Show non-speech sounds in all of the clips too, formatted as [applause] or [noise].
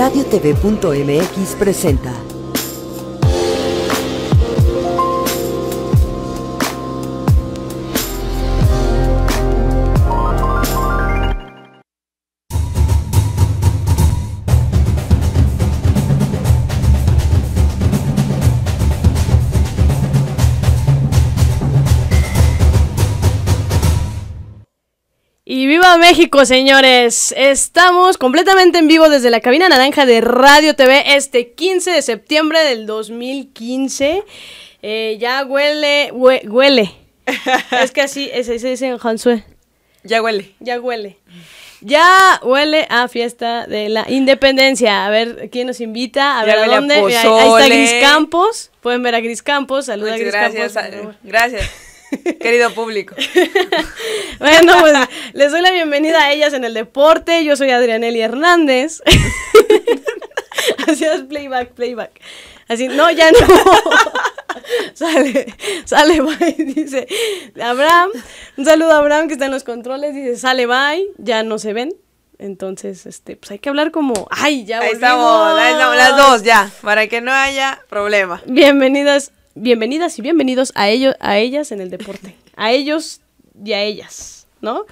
RadioTV.mx presenta México, señores. Estamos completamente en vivo desde la cabina naranja de Radio TV este 15 de septiembre del 2015. Eh, ya huele, huele. [laughs] es que así se dice en Hansue. Ya huele. Ya huele. Ya huele a fiesta de la independencia. A ver quién nos invita, a ver dónde. ahí está Gris Campos. Pueden ver a Gris Campos. saludos Gris Campos. gracias. Querido público. [laughs] bueno, pues les doy la bienvenida a ellas en el deporte. Yo soy Adrianeli Hernández. [laughs] Así es playback, playback. Así, no, ya no. [laughs] sale, sale, bye, dice Abraham. Un saludo a Abraham que está en los controles. Dice, sale, bye, ya no se ven. Entonces, este, pues hay que hablar como, ay, ya Ahí estamos, ahí estamos, las dos ya, para que no haya problema. Bienvenidas bienvenidas y bienvenidos a ellos, a ellas en el deporte, a ellos y a ellas, ¿no?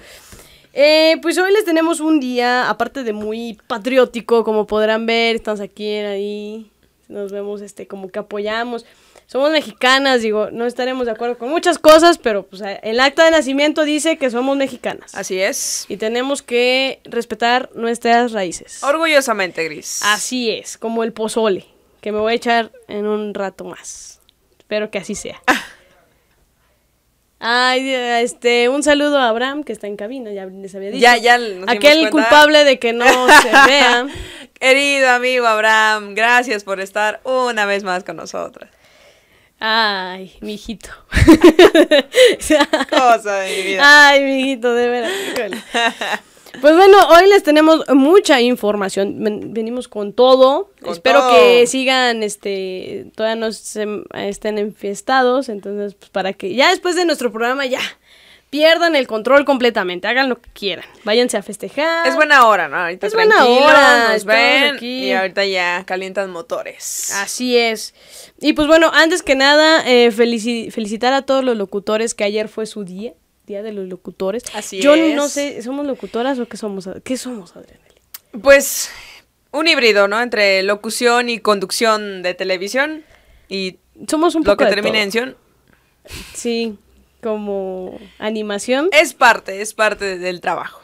Eh, pues hoy les tenemos un día, aparte de muy patriótico, como podrán ver, estamos aquí ahí, nos vemos este, como que apoyamos. Somos mexicanas, digo, no estaremos de acuerdo con muchas cosas, pero pues el acta de nacimiento dice que somos mexicanas. Así es. Y tenemos que respetar nuestras raíces. Orgullosamente, Gris. Así es, como el pozole, que me voy a echar en un rato más. Espero que así sea. Ah. Ay, este, un saludo a Abraham, que está en cabina, ya les había dicho. Ya, ya. Aquel culpable de que no se [laughs] vea. Querido amigo Abraham, gracias por estar una vez más con nosotras. Ay, hijito. [laughs] Cosa de mi vida. Ay, hijito, de veras. [laughs] Pues bueno, hoy les tenemos mucha información. venimos con todo. Espero que sigan, este, todavía no estén enfiestados. Entonces, pues, para que ya después de nuestro programa ya pierdan el control completamente. Hagan lo que quieran. Váyanse a festejar. Es buena hora, ¿no? Ahorita es buena hora. Nos ven aquí. y ahorita ya calientan motores. Así es. Y pues bueno, antes que nada, eh, felicitar a todos los locutores que ayer fue su día de los locutores. Así Yo no sé, ¿somos locutoras o qué somos? ¿Qué somos, Pues un híbrido, ¿no? Entre locución y conducción de televisión y somos un poco lo que termina Sí, como animación. Es parte, es parte del trabajo.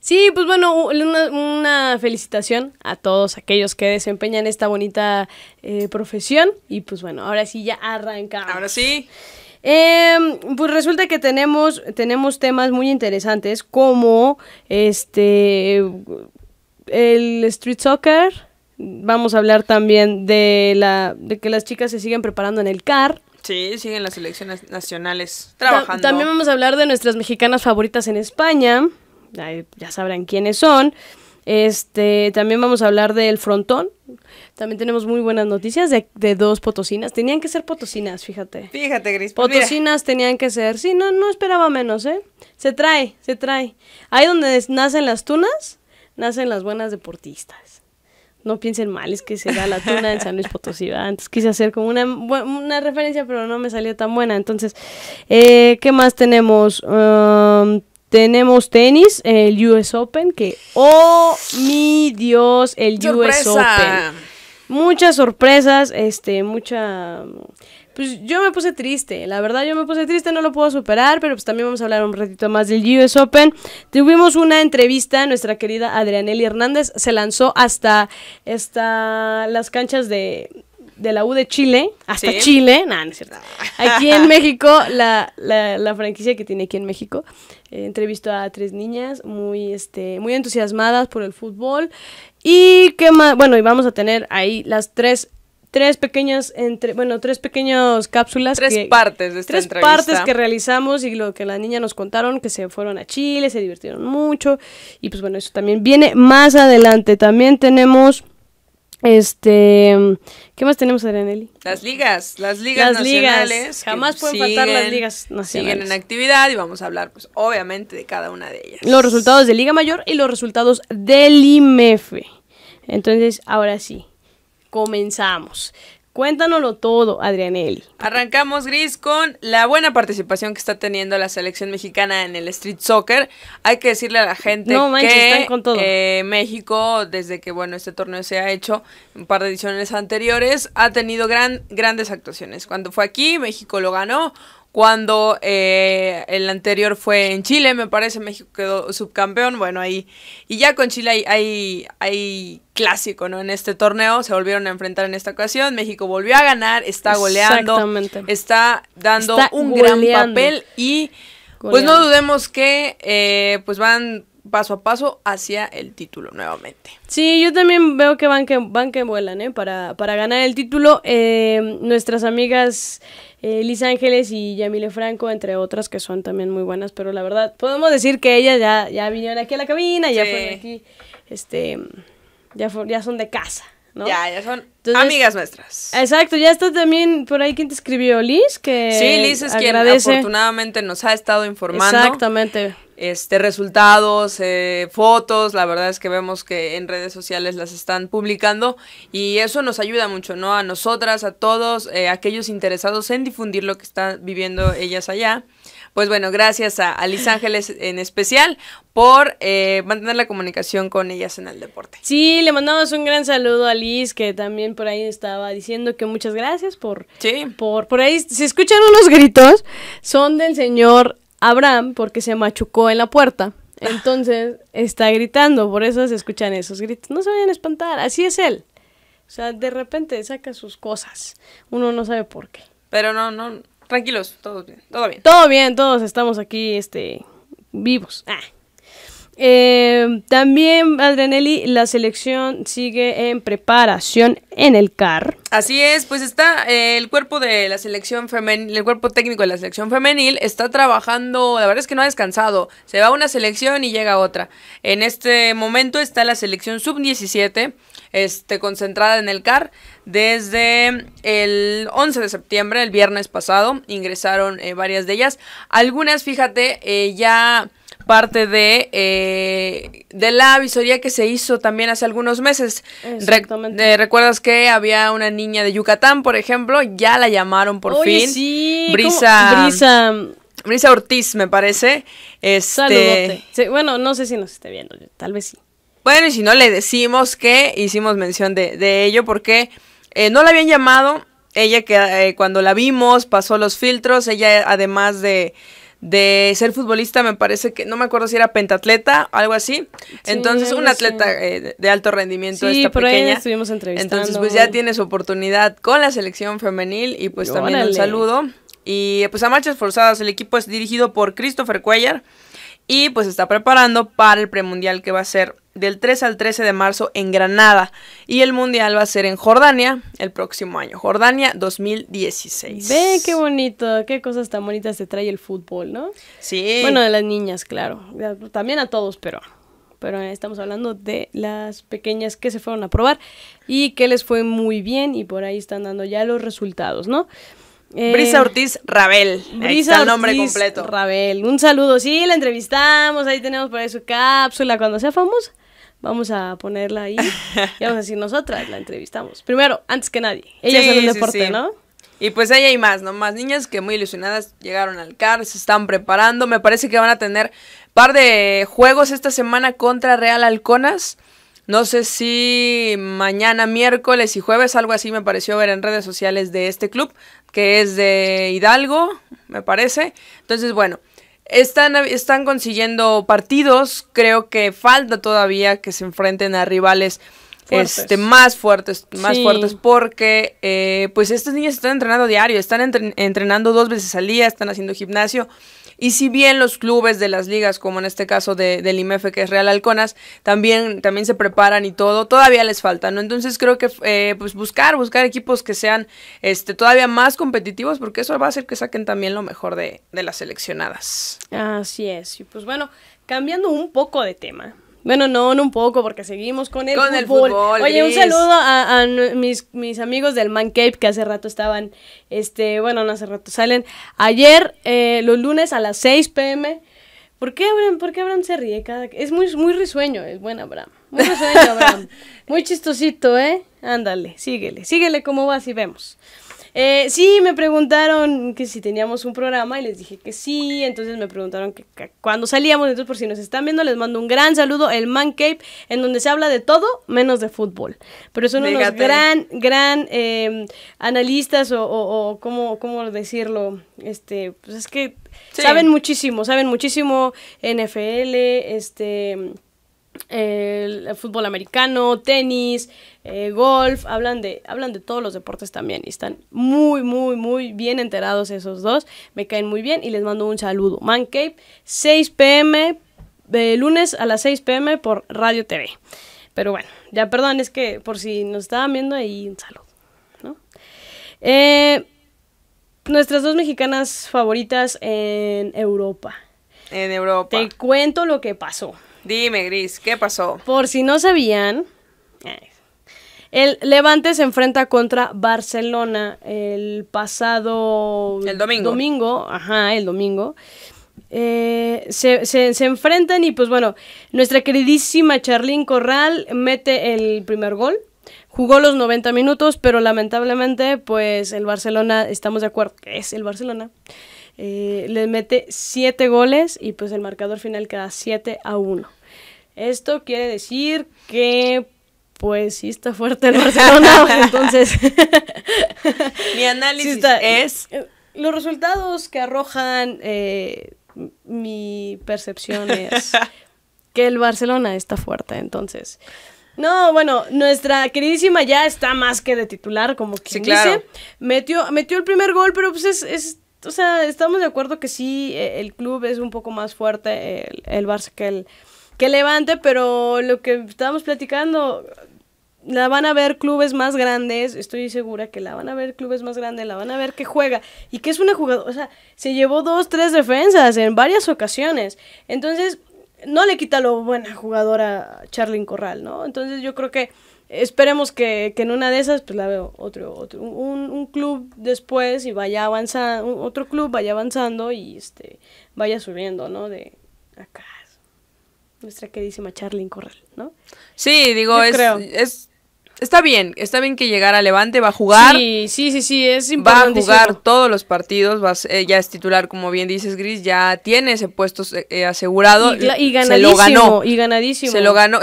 Sí, pues bueno, una, felicitación a todos aquellos que desempeñan esta bonita eh, profesión. Y pues bueno, ahora sí ya arrancamos. Ahora sí. Eh, pues resulta que tenemos, tenemos temas muy interesantes como este el street soccer. Vamos a hablar también de la de que las chicas se siguen preparando en el CAR. Sí, siguen las selecciones nacionales trabajando. también vamos a hablar de nuestras mexicanas favoritas en España. ya sabrán quiénes son. Este, también vamos a hablar del frontón. También tenemos muy buenas noticias de, dos potosinas. Tenían que ser potosinas, fíjate. Fíjate, Gris. Pues potosinas tenían que ser. Sí, no, no esperaba menos, ¿eh? Se trae, se trae. Ahí donde nacen las tunas, nacen las buenas deportistas. No piensen mal, es que da la tuna en San Luis Potosí. Antes quise hacer como una, una referencia, pero no me salió tan buena. Entonces, eh, ¿qué más tenemos? Um, tenemos tenis, el US Open, que, oh mi Dios, el US Open. Muchas sorpresas, este, mucha... Pues yo me puse triste, la verdad yo me puse triste, no lo puedo superar, pero pues también vamos a hablar un ratito más del US Open. Tuvimos una entrevista, nuestra querida Adrianelli Hernández se lanzó hasta, las canchas de, la U de Chile, hasta Chile, no es cierto. [laughs] Aquí en México, la, la franquicia que tiene aquí en México, eh, entrevistó a tres niñas muy, este, muy entusiasmadas por el fútbol. Y qué más, bueno, y vamos a tener ahí las tres tres pequeñas entre bueno tres pequeñas cápsulas tres partes de esta tres partes que realizamos y lo que las niñas nos contaron que se fueron a Chile se divirtieron mucho y pues bueno eso también viene más adelante también tenemos este, ¿qué más tenemos, Areneli? Las ligas, las ligas las Ligas. Jamás pueden faltar las ligas nacionales. Siguen en actividad y vamos a hablar, pues, obviamente, de cada una de ellas. Los resultados de Liga Mayor y los resultados del IMEFE Entonces, ahora sí, comenzamos. Cuéntanoslo todo, Adrianelli. Arrancamos, Gris, con la buena participación que está teniendo la selección mexicana en el street soccer. Hay que decirle a la gente que eh, México, desde que bueno este torneo se ha hecho, un par de ediciones anteriores, ha tenido gran, grandes actuaciones. Cuando fue aquí, México lo ganó cuando eh, el anterior fue en Chile, me parece, México quedó subcampeón, bueno, ahí, y ya con Chile hay, hay, clásico, ¿no? En este torneo se volvieron a enfrentar en esta ocasión, México volvió a ganar, está goleando, está dando un gran papel y... Pues no dudemos que eh, pues van paso a paso hacia el título nuevamente. Sí, yo también veo que van que, van que vuelan, ¿eh? Para, para ganar el título, eh, nuestras amigas eh, Liz Ángeles y Yamile Franco, entre otras que son también muy buenas, pero la verdad, podemos decir que ellas ya, ya vinieron aquí a la cabina, ya fueron aquí, este, ya, ya son de casa. ¿no? Ya, ya son amigas nuestras. Exacto, ya está también por ahí quien te escribió, Liz, que Sí, Liz es quien afortunadamente nos ha estado informando. Exactamente este, resultados, eh, fotos, la verdad es que vemos que en redes sociales las están publicando y eso nos ayuda mucho, ¿no? A nosotras, a todos eh, aquellos interesados en difundir lo que están viviendo ellas allá. Pues bueno, gracias a, a Liz Ángeles en especial por eh, mantener la comunicación con ellas en el deporte. Sí, le mandamos un gran saludo a Liz, que también por ahí estaba diciendo que muchas gracias por... Sí. Por, por ahí, si escuchan unos gritos, son del señor Abraham porque se machucó en la puerta. [laughs] Entonces está gritando, por eso se escuchan esos gritos. No se vayan a espantar, así es él. O sea, de repente saca sus cosas. Uno no sabe por qué. Pero no, no, tranquilos, todo bien, todo bien. Todo bien, todos estamos aquí, este, vivos. Ah. Eh, también, Adrianelli, la selección sigue en preparación en el CAR. Así es, pues está eh, el cuerpo de la selección femenil, el cuerpo técnico de la selección femenil está trabajando, la verdad es que no ha descansado, se va una selección y llega otra. En este momento está la selección sub-17, este, concentrada en el CAR. Desde el 11 de septiembre, el viernes pasado, ingresaron eh, varias de ellas. Algunas, fíjate, eh, ya parte de, eh, de la Avisoría que se hizo también hace algunos meses. Exactamente. Eh, ¿Recuerdas que había una niña de Yucatán, por ejemplo? Ya la llamaron por fin. Sí, Brisa. Brisa. Ortiz, me parece. Este... bueno, no sé si nos esté viendo, tal vez sí. Bueno, y si no, le decimos que hicimos mención de, ello porque eh, no la habían llamado. Ella que cuando la vimos pasó los filtros, ella además de de ser futbolista, me parece que, no me acuerdo si era pentatleta, algo así. Entonces, un atleta eh, de, alto rendimiento. esta estuvimos Entonces, pues ya tiene su oportunidad con la selección femenil y pues también un saludo. Y pues a marchas forzadas, el equipo es dirigido por Christopher Cuellar y pues está preparando para el premundial que va a ser del 3 al 13 de marzo en Granada y el mundial va a ser en Jordania el próximo año, Jordania 2016. Ve qué bonito, qué cosas tan bonitas te trae el fútbol, ¿no? Sí. Bueno, de las niñas, claro, también a todos, pero pero estamos hablando de las pequeñas que se fueron a probar y que les fue muy bien y por ahí están dando ya los resultados, ¿no? Eh, Brisa Ortiz Rabel. Brisa el nombre completo. Rabel. Un saludo, sí, la entrevistamos, ahí tenemos por ahí su cápsula cuando sea famosa vamos a ponerla ahí [laughs] y vamos a decir nosotras la entrevistamos. Primero, antes que nadie. Ella es el deporte, ¿no? Y pues ahí hay más, ¿no? Más niñas que muy ilusionadas llegaron al CAR, se están preparando. Me parece que van a tener par de juegos esta semana contra Real Alconas. No sé si mañana, miércoles y jueves, algo así me pareció ver en redes sociales de este club, que es de Hidalgo, me parece. Entonces, bueno, están, están consiguiendo partidos, creo que falta todavía que se enfrenten a rivales Este, más fuertes, más fuertes, porque eh, pues estas niñas están entrenando diario, están entrenando dos veces al día, están haciendo gimnasio. Y si bien los clubes de las ligas, como en este caso de, del imf que es Real Alconas, también, también se preparan y todo, todavía les falta, ¿no? Entonces creo que eh, pues buscar, buscar equipos que sean este, todavía más competitivos, porque eso va a hacer que saquen también lo mejor de, de las seleccionadas. Así es, y pues bueno, cambiando un poco de tema, bueno, no, no un poco, porque seguimos con el, fútbol. Oye, un saludo a, mis, mis, amigos del Man Cape que hace rato estaban, este, bueno, no hace rato, salen ayer, eh, los lunes a las 6 pm. ¿Por qué Abraham, por se ríe cada... Es muy, muy risueño, es buena Abraham. Muy risueño, Abraham. [laughs] muy chistosito, ¿eh? Ándale, síguele, síguele como vas y vemos. Eh, sí, me preguntaron que si teníamos un programa y les dije que sí. Entonces me preguntaron que, cuando salíamos. Entonces, por si nos están viendo, les mando un gran saludo. El Man Cape, en donde se habla de todo menos de fútbol. Pero son unos ¿eh? gran, gran em, analistas o, ¿cómo, decirlo. Este, pues es que saben muchísimo, saben muchísimo NFL, este el fútbol americano, tenis, eh, golf, hablan de, hablan de todos los deportes también y están muy, muy, muy bien enterados esos dos, me caen muy bien y les mando un saludo. Man 6 pm, de lunes a las 6 pm por Radio TV. Pero bueno, ya perdón, es que por si nos estaban viendo ahí, un saludo. Eh, nuestras dos mexicanas favoritas en Europa. En Europa. Te cuento lo que pasó. Dime, Gris, ¿qué pasó? Por si no sabían, el Levante se enfrenta contra Barcelona el pasado... domingo. Domingo, ajá, el domingo. Eh, se, enfrentan y pues bueno, nuestra queridísima Charlín Corral mete el primer gol. Jugó los 90 minutos, pero lamentablemente pues el Barcelona, estamos de acuerdo es el Barcelona, eh, les mete 7 goles y pues el marcador final queda 7 a 1. Esto quiere decir que pues sí está fuerte el Barcelona, [laughs] entonces mi [laughs] análisis es eh, los resultados que arrojan eh, mi percepción es [laughs] que el Barcelona está fuerte, entonces no, bueno, nuestra queridísima ya está más que de titular, como quien dice. Metió, metió el primer gol, pero pues es o sea, estamos de acuerdo que sí, e, el club es un poco más fuerte, el, el Barça que el, que Levante, pero lo que estábamos platicando, la van a ver clubes más grandes, estoy segura que la van a ver clubes más grandes, la van a ver que juega y que es una jugadora, o sea, se llevó dos, tres defensas en varias ocasiones. Entonces, no le quita lo buena jugadora Charlyn Corral, ¿no? Entonces yo creo que esperemos que, en una de esas pues la veo otro otro un, club después y vaya avanzando otro club vaya avanzando y este vaya subiendo no de acá nuestra queridísima Charlyn Corral no sí digo es, es está bien está bien que llegara Levante va a jugar sí sí sí sí es importante va a jugar todos los partidos va eh, ya es titular como bien dices Gris ya tiene ese puesto eh, eh, asegurado y, ganadísimo, se lo ganó y ganadísimo se lo ganó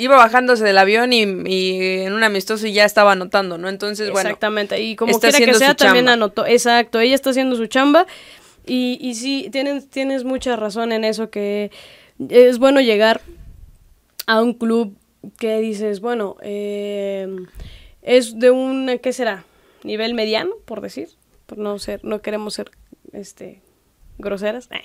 iba bajándose del avión y, en un amistoso y ya estaba anotando, ¿no? Entonces, bueno. Exactamente, y como quiera que sea, también anotó. Exacto, ella está haciendo su chamba y, y sí, tienes, tienes mucha razón en eso, que es bueno llegar a un club que dices, bueno, eh, es de un, ¿qué será? Nivel mediano, por decir, por no ser, no queremos ser, este, groseras. Eh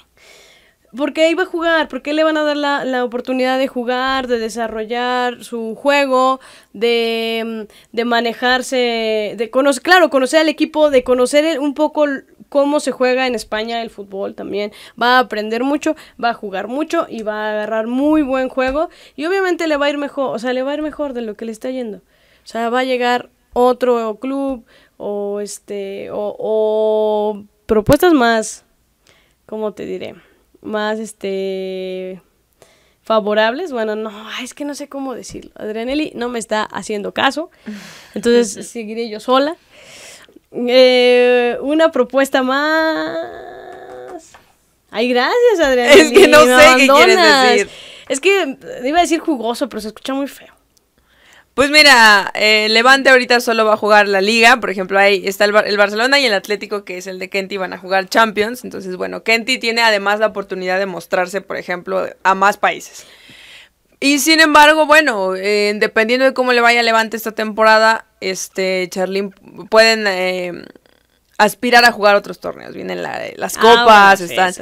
porque iba a jugar, porque le van a dar la, la oportunidad de jugar, de desarrollar su juego, de, mm, de manejarse, de conocer, claro, conocer al equipo, de conocer un poco cómo se juega en España el fútbol también. Va a aprender mucho, va a jugar mucho y va a agarrar muy buen juego. Y obviamente le va a ir mejor, o sea, le va a ir mejor de lo que le está yendo. O sea, va a llegar otro club o este, o, o propuestas más, ¿cómo te diré? más este favorables, bueno, no, es que no sé cómo decirlo. Adrianelli no me está haciendo caso, [laughs] entonces seguiré yo sola. Eh, una propuesta más. Ay, gracias, Adrianelli. Es que no sé qué quieres decir. Es que iba a decir jugoso, pero se escucha muy feo. Pues mira, eh, Levante ahorita solo va a jugar la liga, por ejemplo, ahí está el, Barcelona y el Atlético, que es el de Kenty, van a jugar Champions, entonces bueno, Kenty tiene además la oportunidad de mostrarse, por ejemplo, a más países. Y sin embargo, bueno, eh, dependiendo de cómo le vaya Levante esta temporada, este, Charlín, pueden... Eh, aspirar a jugar otros torneos. Vienen eh, las ah, copas, están.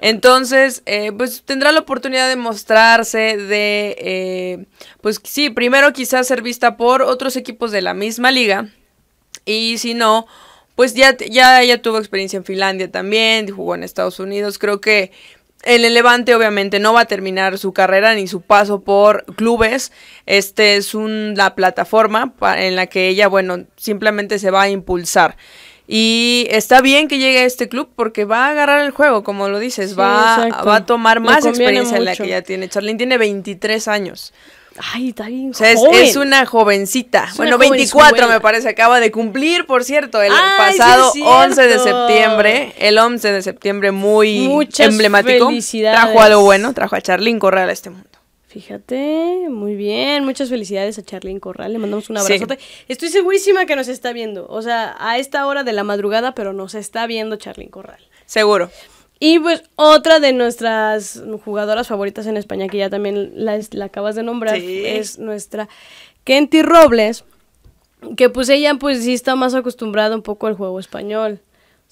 Entonces, eh, pues tendrá la oportunidad de mostrarse, de, eh, pues sí, primero quizás ser vista por otros equipos de la misma liga. Y si no, pues ya, ya, tuvo experiencia en Finlandia también, jugó en Estados Unidos. Creo que el Levante obviamente no va a terminar su carrera ni su paso por clubes. Este es la plataforma en la que ella, bueno, simplemente se va a impulsar. Y está bien que llegue a este club porque va a agarrar el juego, como lo dices, va, va, a tomar más experiencia en la que ya tiene. Charlene tiene 23 años. Ay, está es, una jovencita. bueno, 24 me parece, acaba de cumplir, por cierto, el pasado 11 de septiembre. El 11 de septiembre muy emblemático. Trajo algo bueno, trajo a Charlene Correa a este mundo. Fíjate, muy bien. Muchas felicidades a Charlyn Corral. Le mandamos un abrazote. Estoy segurísima que nos está viendo. O sea, a esta hora de la madrugada, pero nos está viendo Charlene Corral. Seguro. Y pues otra de nuestras jugadoras favoritas en España, que ya también la, acabas de nombrar, es nuestra Kenty Robles, que pues ella pues sí está más acostumbrada un poco al juego español.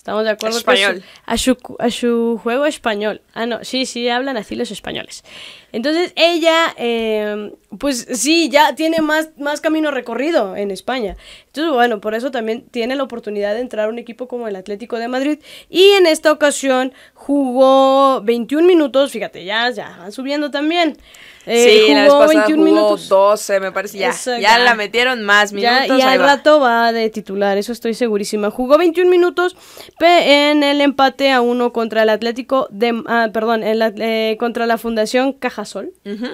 Estamos de acuerdo español. A su, a, su, juego español. Ah, no, sí, sí, hablan así los españoles. Entonces ella eh, pues sí, ya tiene más, más camino recorrido en España. Entonces, bueno, por eso también tiene la oportunidad de entrar un equipo como el Atlético de Madrid. Y en esta ocasión jugó 21 minutos, fíjate, ya, ya van subiendo también. Eh, sí, jugó la 21 minutos. 12, me parece. Ya, ya la metieron más minutos. Ya, y al rato va de titular, eso estoy segurísima. Jugó 21 minutos en el empate a uno contra el Atlético de. Ah, perdón, en la, eh, contra la Fundación Cajasol.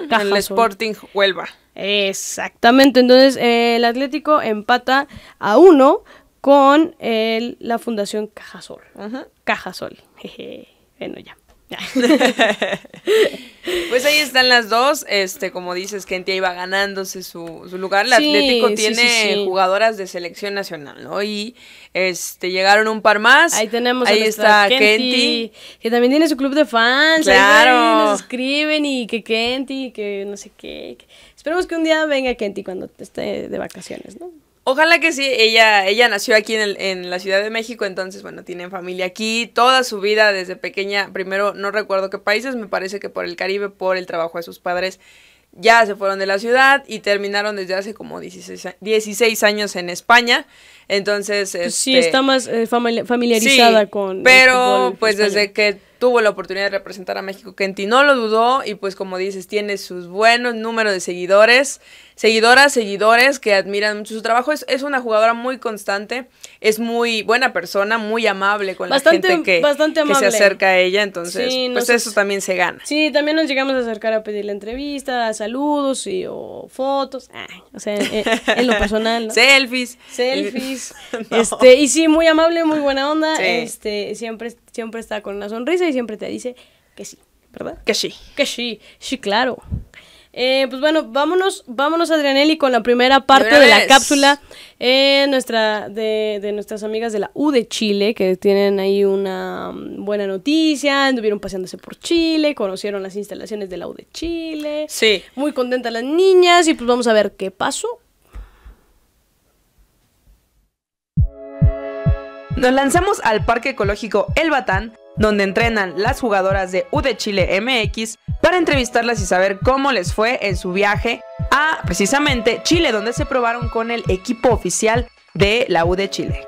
Cajasol. En el Sporting Exactamente, entonces eh, el Atlético empata a uno con la Fundación Cajasol. Ajá. Cajasol. [laughs] Jeje. Bueno, ya. [laughs] pues ahí están las dos. Este, como dices, Kentia iba ganándose su, lugar. El Atlético tiene jugadoras de selección nacional, ¿no? Y este, llegaron un par más. Ahí tenemos ahí está Kenty, Que también tiene su club de fans. Claro. nos escriben y que Kenty, que no sé qué. Esperemos que un día venga Kenty cuando esté de vacaciones, ¿no? Ojalá que sí, ella, ella nació aquí en, en, la Ciudad de México, entonces, bueno, tienen familia aquí toda su vida desde pequeña. Primero, no recuerdo qué países, me parece que por el Caribe, por el trabajo de sus padres, ya se fueron de la ciudad y terminaron desde hace como 16, 16 años en España. Entonces, pues sí está este, más eh, familiarizada con Pero pues desde que tuvo la oportunidad de representar a México, que no lo dudó y pues como dices, tiene sus buenos números de seguidores, seguidoras, seguidores que admiran mucho su trabajo. Es, una jugadora muy constante, es muy buena persona, muy amable con la gente que, bastante se acerca a ella, entonces pues eso también se gana. Sí, también nos llegamos a acercar a pedirle entrevista, saludos y o fotos, o sea, eh, en, lo personal. [laughs] Selfies. Selfies. [laughs] este, y sí, muy amable, muy buena onda. Este, siempre, siempre está con una sonrisa y siempre te dice que sí, ¿verdad? Que sí. Que sí, sí, claro. Eh, pues bueno, vámonos, vámonos Adrianelli con la primera parte de, la cápsula eh, nuestra, de, de, nuestras amigas de la U de Chile, que tienen ahí una mm, buena noticia, estuvieron paseándose por Chile, conocieron las instalaciones de la U de Chile. Sí. Muy contentas las niñas y pues vamos a ver qué pasó. Nos lanzamos al Parque Ecológico El Batán, donde entrenan las jugadoras de U de Chile MX para entrevistarlas y saber cómo les fue en su viaje a precisamente Chile, donde se probaron con el equipo oficial de la U de Chile.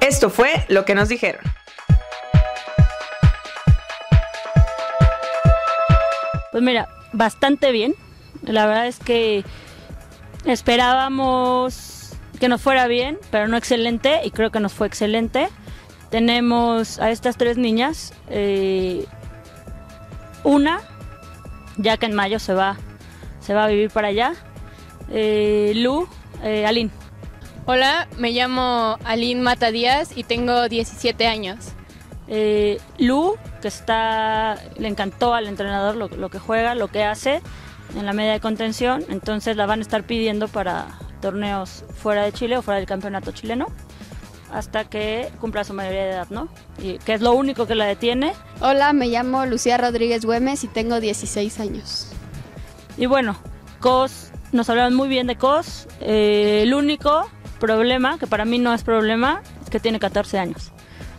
Esto fue lo que nos dijeron. Pues mira, bastante bien. La verdad es que Esperábamos que nos fuera bien, pero no excelente, y creo que nos fue excelente. Tenemos a estas tres niñas. Eh, una, ya que en mayo se va, se va a vivir para allá. Eh, Lu, eh, Hola, me llamo Aline Mata Díaz y tengo 17 años. Eh, Lu, que está, le encantó al entrenador lo, que juega, lo que hace, en la media de contención, entonces la van a estar pidiendo para torneos fuera de Chile o fuera del campeonato chileno hasta que cumpla su mayoría de edad, ¿no? Y que es lo único que la detiene. Hola, me llamo Lucía Rodríguez Güemes y tengo 16 años. Y bueno, COS, nos hablamos muy bien de COS. Eh, el único problema, que para mí no es problema, es que tiene 14 años.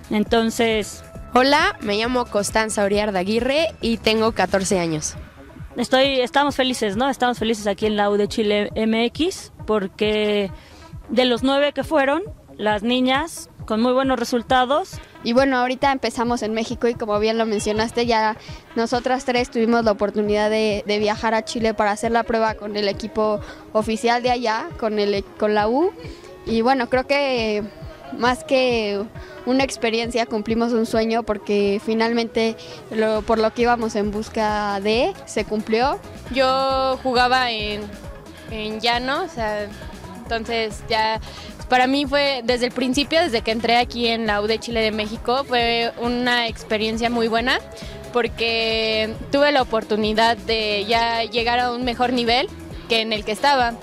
Entonces... Hola, me llamo Costanza de Aguirre y tengo 14 años estoy, estamos felices, ¿no? Estamos felices aquí en la U de Chile MX porque de los nueve que fueron, las niñas con muy buenos resultados. Y bueno, ahorita empezamos en México y como bien lo mencionaste, ya nosotras tres tuvimos la oportunidad de, viajar a Chile para hacer la prueba con el equipo oficial de allá, con, el, con la U. Y bueno, creo que más que una experiencia, cumplimos un sueño porque finalmente por lo que íbamos en busca de se cumplió. Yo jugaba en, en llano, entonces ya para mí fue desde el principio, desde que entré aquí en la U de Chile de México, fue una experiencia muy buena porque tuve la oportunidad de ya llegar a un mejor nivel que en el que estaba.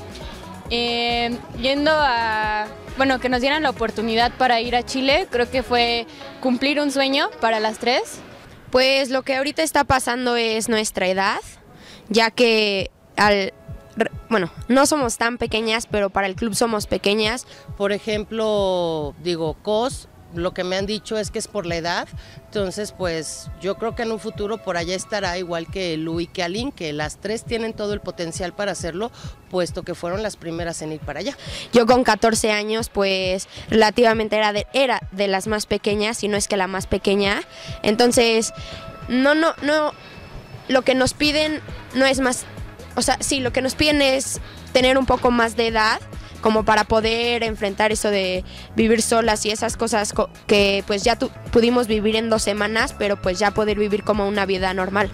Em, yendo a, bueno, que nos dieran la oportunidad para ir a Chile, creo que fue cumplir un sueño para las tres. Pues lo que ahorita está pasando es nuestra edad, ya que al, bueno, no somos tan pequeñas, pero para el club somos pequeñas. Por ejemplo, digo, COS lo que me han dicho es que es por la edad, entonces pues yo creo que en un futuro por allá estará igual que Lu y que Alin, que las tres tienen todo el potencial para hacerlo, puesto que fueron las primeras en ir para allá. Yo con 14 años pues relativamente era de, era de las más pequeñas, si no es que la más pequeña, entonces no, no, no, lo que nos piden no es más, o sea, sí, lo que nos piden es tener un poco más de edad, como para poder enfrentar eso de vivir solas y esas cosas que pues ya pudimos vivir en dos semanas, pero pues ya poder vivir como una vida normal.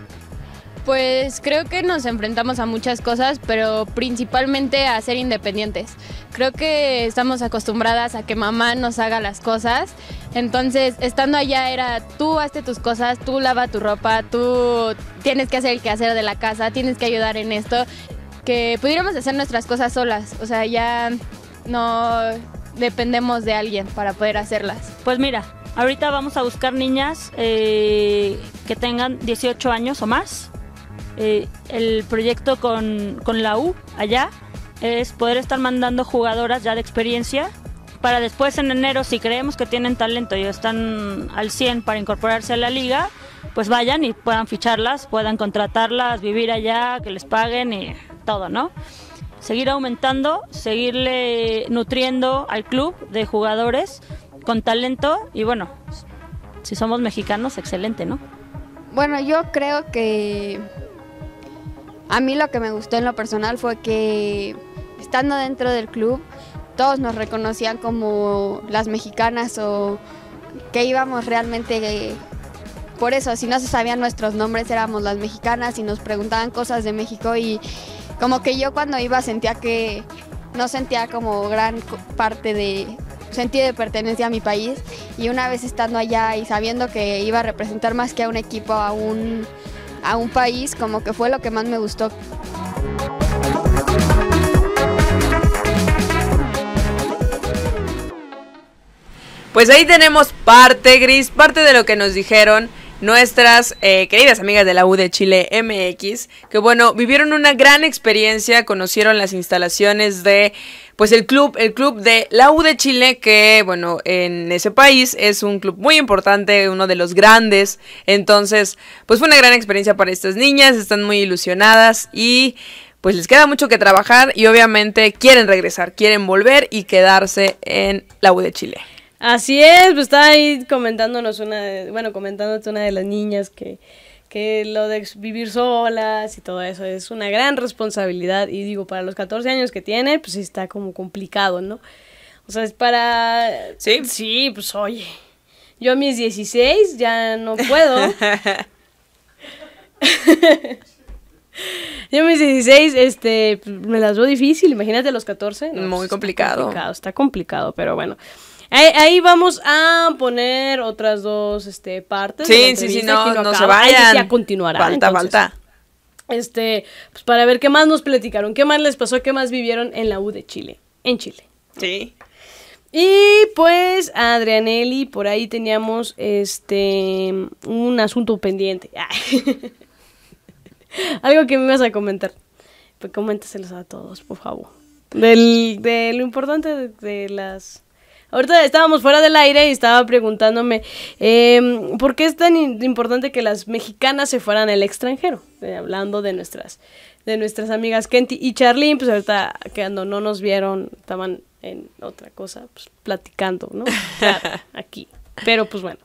Pues creo que nos enfrentamos a muchas cosas, pero principalmente a ser independientes. Creo que estamos acostumbradas a que mamá nos haga las cosas. Entonces, estando allá era tú hazte tus cosas, tú lava tu ropa, tú tienes que hacer el quehacer de la casa, tienes que ayudar en esto que pudiéramos hacer nuestras cosas solas, o sea, ya no dependemos de alguien para poder hacerlas. Pues mira, ahorita vamos a buscar niñas eh, que tengan 18 años o más. Eh, el proyecto con, con la U allá es poder estar mandando jugadoras ya de experiencia para después en enero, si creemos que tienen talento y están al 100 para incorporarse a la liga, pues vayan y puedan ficharlas, puedan contratarlas, vivir allá, que les paguen y todo, ¿no? Seguir aumentando, seguirle nutriendo al club de jugadores con talento y bueno, si somos mexicanos, excelente, ¿no? Bueno, yo creo que a mí lo que me gustó en lo personal fue que estando dentro del club, todos nos reconocían como las mexicanas o que íbamos realmente por eso, si no se sabían nuestros nombres, éramos las mexicanas y nos preguntaban cosas de México y como que yo cuando iba sentía que no sentía como gran parte de sentido de pertenencia a mi país y una vez estando allá y sabiendo que iba a representar más que a un equipo, a un, a un país, como que fue lo que más me gustó. Pues ahí tenemos parte, Gris, parte de lo que nos dijeron nuestras eh, queridas amigas de la U de Chile MX, que bueno, vivieron una gran experiencia, conocieron las instalaciones de pues el club, el club de la U de Chile, que bueno, en ese país es un club muy importante, uno de los grandes. Entonces, pues fue una gran experiencia para estas niñas, están muy ilusionadas y pues les queda mucho que trabajar y obviamente quieren regresar, quieren volver y quedarse en la U de Chile. Así es, pues está ahí comentándonos una, de, bueno, comentándote una de las niñas que, lo de vivir solas y todo eso es una gran responsabilidad y digo, para los 14 años que tiene, pues está como complicado, ¿no? O sea, es para... Sí. Sí, pues oye, yo a mis 16 ya no puedo. [laughs] Yo a mis 16, este, me las veo difícil, imagínate los 14. Muy pues, complicado. complicado, está complicado, pero bueno. Ahí, vamos a poner otras dos este, partes. Sí, sí, sí, no, no, se vayan. ya continuará. Falta, falta. Este, pues para ver qué más nos platicaron, qué más les pasó, qué más vivieron en la U de Chile, en Chile. Sí. Y pues, Adrianelli, por ahí teníamos este un asunto pendiente. [laughs] Algo que me vas a comentar. Pues coméntaselos a todos, por favor. de lo importante de las Ahorita estábamos fuera del aire y estaba preguntándome em, por qué es tan importante que las mexicanas se fueran al extranjero, eh, hablando de nuestras de nuestras amigas Kenty y Charlene, pues ahorita cuando no nos vieron, estaban en otra cosa, pues platicando, ¿no? [laughs] aquí. Pero pues bueno.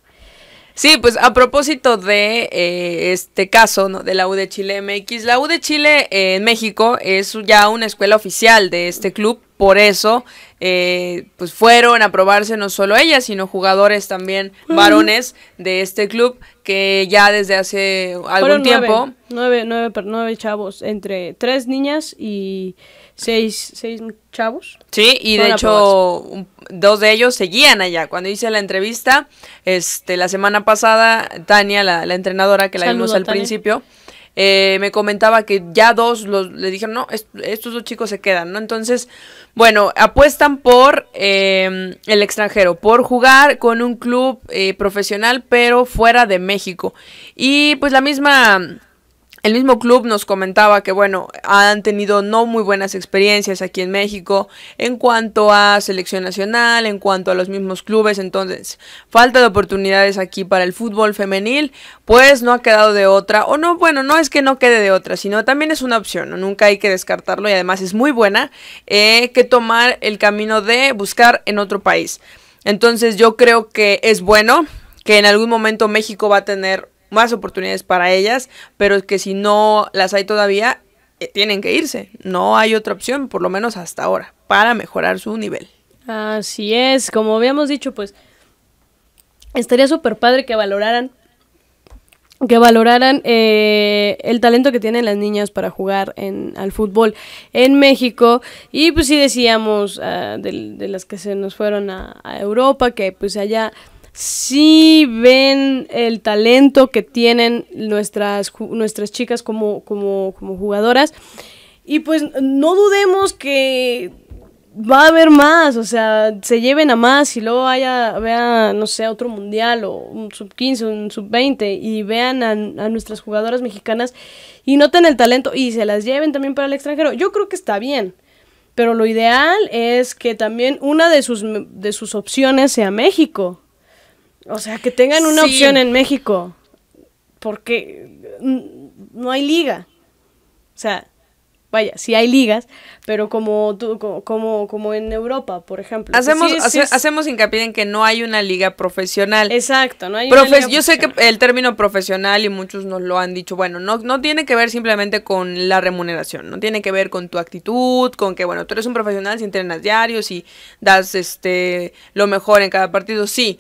Sí, pues a propósito de eh, este caso ¿no? de la U de Chile MX, la U de Chile eh, en México es ya una escuela oficial de este club por eso eh, pues fueron a probarse no solo ellas, sino jugadores también varones de este club que ya desde hace algún tiempo... Nueve, nueve, nueve, chavos, entre tres niñas y seis, chavos. Sí, y de hecho dos de ellos seguían allá. Cuando hice la entrevista, este, la semana pasada, Tania, la, entrenadora que la vimos al principio, eh, me comentaba que ya dos los, le dijeron, no, estos dos chicos se quedan, ¿no? Entonces, bueno, apuestan por em, el extranjero, por jugar con un club eh, profesional, pero fuera de México. Y pues la misma el mismo club nos comentaba que, bueno, han tenido no muy buenas experiencias aquí en México en cuanto a selección nacional, en cuanto a los mismos clubes, entonces falta de oportunidades aquí para el fútbol femenil, pues no ha quedado de otra, o no, bueno, no es que no quede de otra, sino también es una opción, nunca hay que descartarlo y además es muy buena, eh, que tomar el camino de buscar en otro país. Entonces yo creo que es bueno, que en algún momento México va a tener más oportunidades para ellas, pero es que si no las hay todavía, eh, tienen que irse. No hay otra opción, por lo menos hasta ahora, para mejorar su nivel. Así es, como habíamos dicho, pues estaría súper padre que valoraran que valoraran eh, el talento que tienen las niñas para jugar al fútbol en México. Y pues si decíamos ah, de, las que se nos fueron a Europa, que pues allá si ven el talento que tienen nuestras, nuestras chicas como, jugadoras. Y pues no dudemos que va a haber más, o sea, se lleven a más y luego haya, no sé, otro mundial o un sub 15, un sub 20 y vean a, a, nuestras jugadoras mexicanas y noten el talento y se las lleven también para el extranjero. Yo creo que está bien, pero lo ideal es que también una de sus, de sus opciones sea México. O sea, que tengan una opción en México. Porque no hay liga. O sea, vaya, sí hay ligas, pero como tú, como, como en Europa, por ejemplo. Hacemos, hacemos hincapié en que no hay una liga profesional. Exacto, no hay una liga Yo sé que el término profesional, y muchos nos lo han dicho, bueno, no, no tiene que ver simplemente con la remuneración, no tiene que ver con tu actitud, con que, bueno, tú eres un profesional si entrenas diarios y das este lo mejor en cada partido, sí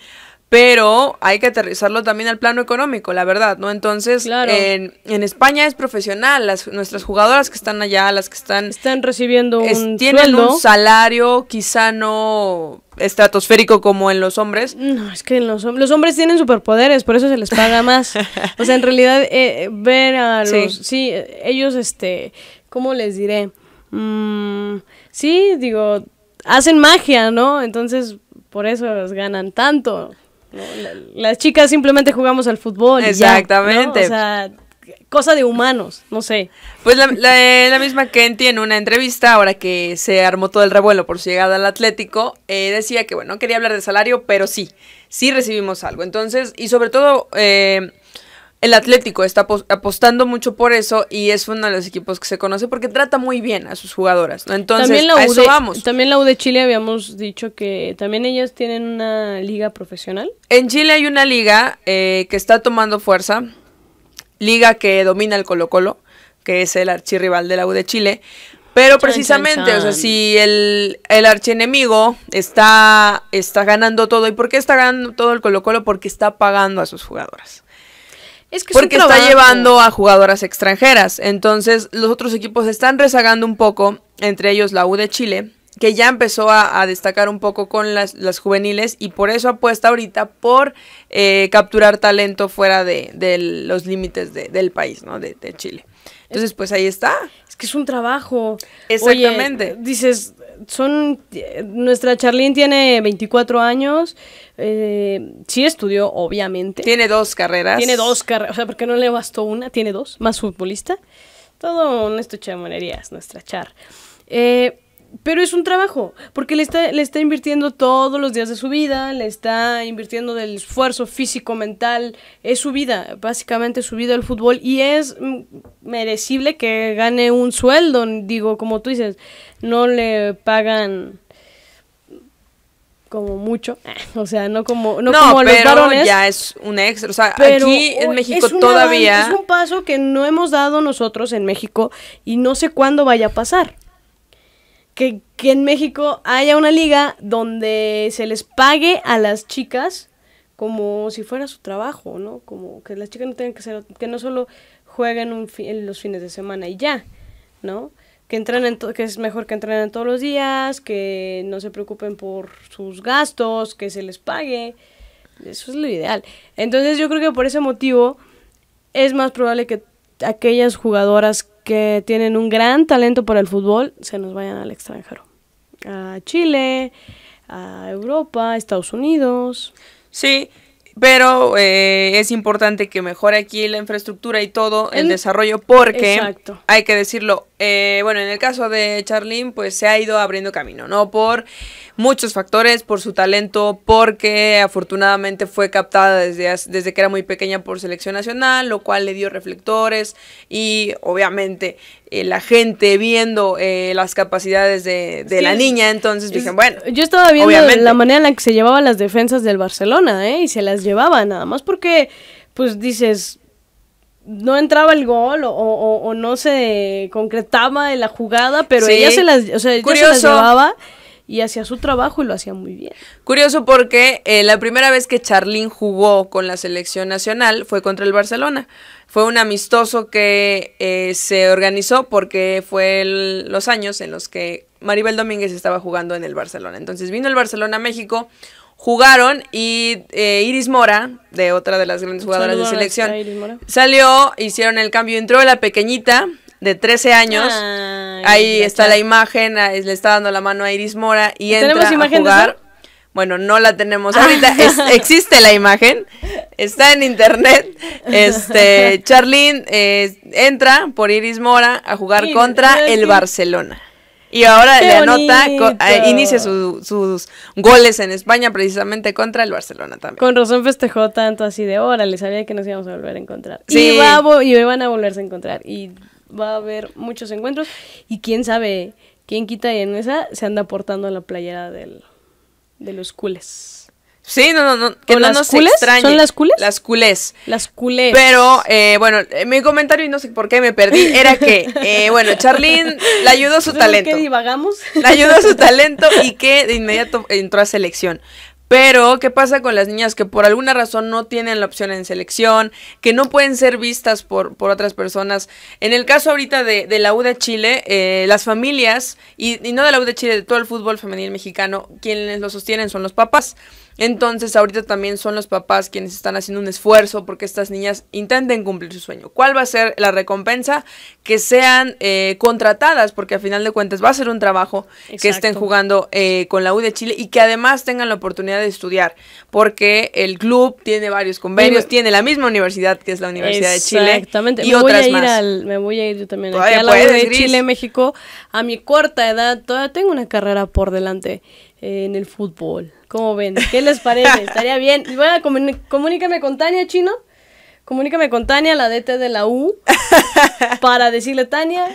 pero hay que aterrizarlo también al plano económico, la verdad, ¿no? Entonces, en, en, España es profesional, las, nuestras jugadoras que están allá, las que están... Están recibiendo un Tienen un salario quizá no estratosférico como en los hombres. No, es que en los, los hombres tienen superpoderes, por eso se les paga más. [laughs] o sea, en realidad, eh, ver a los... Sí. ellos, este, ¿cómo les diré? Mm, sí, digo, hacen magia, ¿no? Entonces, por eso ganan tanto. Las chicas simplemente jugamos al fútbol. Exactamente. O sea, cosa de humanos, no sé. Pues eh, la, misma Kenty en una entrevista, ahora que se armó todo el revuelo por su llegada al Atlético, eh, decía que, bueno, quería hablar de salario, pero sí, sí recibimos algo. Entonces, y sobre todo... Eh, el Atlético está apostando mucho por eso y es uno de los equipos que se conoce porque trata muy bien a sus jugadoras. Entonces, también la U de, vamos. También la de Chile habíamos dicho que también ellas tienen una liga profesional. En Chile hay una liga eh, que está tomando fuerza, liga que domina el Colo Colo, que es el archirrival de la U de Chile. Pero precisamente, o sea, si el, archienemigo está, está ganando todo, ¿y por qué está ganando todo el Colo Colo? Porque está pagando a sus jugadoras porque está llevando a jugadoras extranjeras. Entonces, los otros equipos están rezagando un poco, entre ellos la U de Chile, que ya empezó a, destacar un poco con las, juveniles y por eso apuesta ahorita por eh, capturar talento fuera de, los límites del país, ¿no? De, Chile. Entonces, pues ahí está. Es que es un trabajo. Exactamente. dices, son, nuestra Charlene tiene 24 años, eh, sí estudió, obviamente. Tiene dos carreras. Tiene dos carreras, o sea, porque no le bastó una, tiene dos, más futbolista. Todo un estuche de monerías, nuestra Char. Eh, pero es un trabajo, porque le está, le está invirtiendo todos los días de su vida, le está invirtiendo del esfuerzo físico, mental, es su vida, básicamente su vida el fútbol y es merecible que gane un sueldo, digo, como tú dices, no le pagan como mucho, [laughs] o sea, no como no, los varones, ya es un extra, o sea, aquí en México todavía es un paso que no hemos dado nosotros en México y no sé cuándo vaya a pasar que, en México haya una liga donde se les pague a las chicas como si fuera su trabajo, ¿no? Como que las chicas no tengan que ser, que no solo jueguen en los fines de semana y ya, ¿no? Que entrenen, que es mejor que entrenen todos los días, que no se preocupen por sus gastos, que se les pague. Eso es lo ideal. Entonces yo creo que por ese motivo es más probable que aquellas jugadoras que tienen un gran talento para el fútbol se nos vayan al extranjero. A Chile, a Europa, Estados Unidos. Sí, pero eh, es importante que mejore aquí la infraestructura y todo el, desarrollo porque, hay que decirlo, eh, bueno, en el caso de charlín pues se ha ido abriendo camino, ¿no? Por muchos factores, por su talento, porque afortunadamente fue captada desde, desde que era muy pequeña por selección nacional, lo cual le dio reflectores y obviamente eh, la gente viendo eh, las capacidades de, la niña, entonces dicen, bueno. Yo estaba viendo la manera en la que se llevaban las defensas del Barcelona, ¿eh? Y se las llevaba nada más porque, pues dices, no entraba el gol o, o, no se concretaba en la jugada, pero ella se las, o sea, ella se llevaba y hacía su trabajo y lo hacía muy bien. Curioso porque eh, la primera vez que Charlín jugó con la selección nacional fue contra el Barcelona. Fue un amistoso que eh, se organizó porque fue los años en los que Maribel Domínguez estaba jugando en el Barcelona. Entonces vino el Barcelona a México, jugaron y eh, Iris Mora, de otra de las grandes jugadoras de selección, salió, hicieron el cambio, entró la pequeñita de 13 años. ahí está la imagen, ah, le está dando la mano a Iris Mora y entra a jugar. Bueno, no la tenemos [laughs] ah. ahorita, existe la imagen, está en internet. Este, [laughs] Charlene eh, entra por Iris Mora a jugar contra el Barcelona. Y ahora le anota, eh, inicia sus goles en España precisamente contra el Barcelona también. Con razón festejó tanto así de órale, sabía que nos íbamos a volver a encontrar. Sí. Y, va, van a volverse a encontrar. Y va a haber muchos encuentros. Y quién sabe, quién quita y en esa se anda portando a la playera del, de los cules. Sí, no, no, no. Que no las nos ¿Son las cules? Las culés. Las culés. Pero, eh, bueno, eh, mi comentario, y no sé por qué me perdí, era que, eh, bueno, charlín le ayudó su talento. qué divagamos? Le ayudó su talento y que de inmediato entró a selección. Pero, ¿qué pasa con las niñas que por alguna razón no tienen la opción en selección, que no pueden ser vistas por, por otras personas? En el caso ahorita de, la U de Chile, eh, las familias, y, y, no de la U de Chile, de todo el fútbol femenil mexicano, quienes lo sostienen son los papás. Entonces ahorita también son los papás quienes están haciendo un esfuerzo porque estas niñas intenten cumplir su sueño. ¿Cuál va a ser la recompensa? Que sean eh, contratadas porque al final de cuentas va a ser un trabajo que estén jugando eh, con la U de Chile y que además tengan la oportunidad de estudiar porque el club tiene varios convenios, tiene la misma universidad que es la Universidad de Chile. Y otras más. me voy a ir yo también a la U de Chile, México. A mi cuarta edad todavía tengo una carrera por delante eh, en el fútbol. ¿Cómo ven? ¿Qué les parece? Estaría bien. Bueno, comunícame con Tania Chino. Comunícame con Tania, la DT de la U, para decirle, Tania,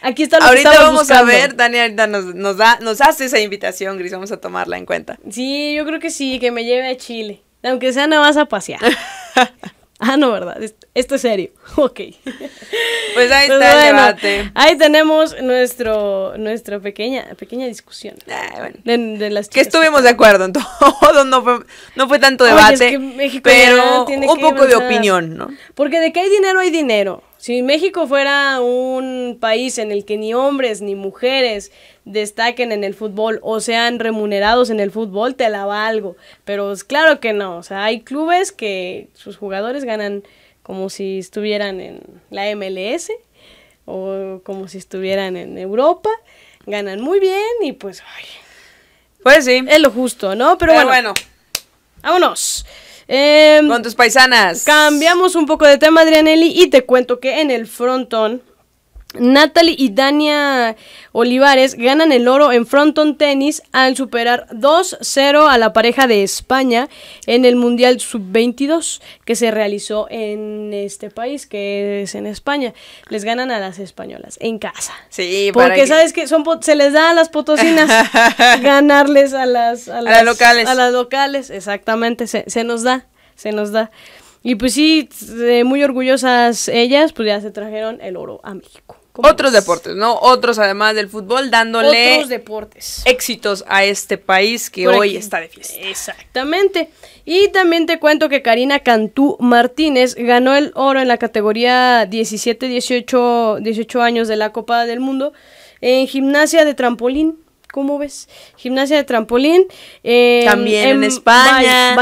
aquí está lo Ahorita vamos a ver, Tania ahorita nos, da, nos hace esa invitación, Gris, vamos a tomarla en cuenta. Sí, yo creo que sí, que me lleve a Chile, aunque sea no vas a pasear. [laughs] ah, no, ¿verdad? Esto es serio. [laughs] Ok. Pues ahí pues está el debate. Ahí tenemos nuestro, nuestra pequeña, pequeña discusión. Ah, de, las Que estuvimos de acuerdo en [laughs] todo. No fue, tanto debate. pero un poco de opinión, ¿no? Porque de que hay dinero, hay dinero. Si México fuera un país en el que ni hombres ni mujeres destaquen en el fútbol o sean remunerados en el fútbol, te la algo Pero claro que no. O sea, hay clubes que sus jugadores ganan como si estuvieran en la MLS o como si estuvieran en Europa, ganan muy bien y pues, ay, pues sí. Es lo justo, ¿no? Pero, bueno, Vámonos. Em, Con tus paisanas. Cambiamos un poco de tema, Adrianelli, y te cuento que en el frontón Natalie y Dania Olivares ganan el oro en fronton tenis al superar 2-0 a la pareja de España en el Mundial Sub-22 que se realizó en este país, que es en España. Les ganan a las españolas en casa. Sí, porque sabes que, se les da [laughs] a las potosinas ganarles a las, locales. A las locales, exactamente, se, se nos da, se nos da. Y pues sí, muy orgullosas ellas, pues ya se trajeron el oro a México. Otros deportes, ¿no? Otros además del fútbol, dándole Otros deportes. éxitos a este país que hoy está de fiesta. Exactamente. Y también te cuento que Karina Cantú Martínez ganó el oro en la categoría 17-18 18 años de la Copa del Mundo en gimnasia de trampolín. ¿Cómo ves? Gimnasia de trampolín. Em, También en, em, España.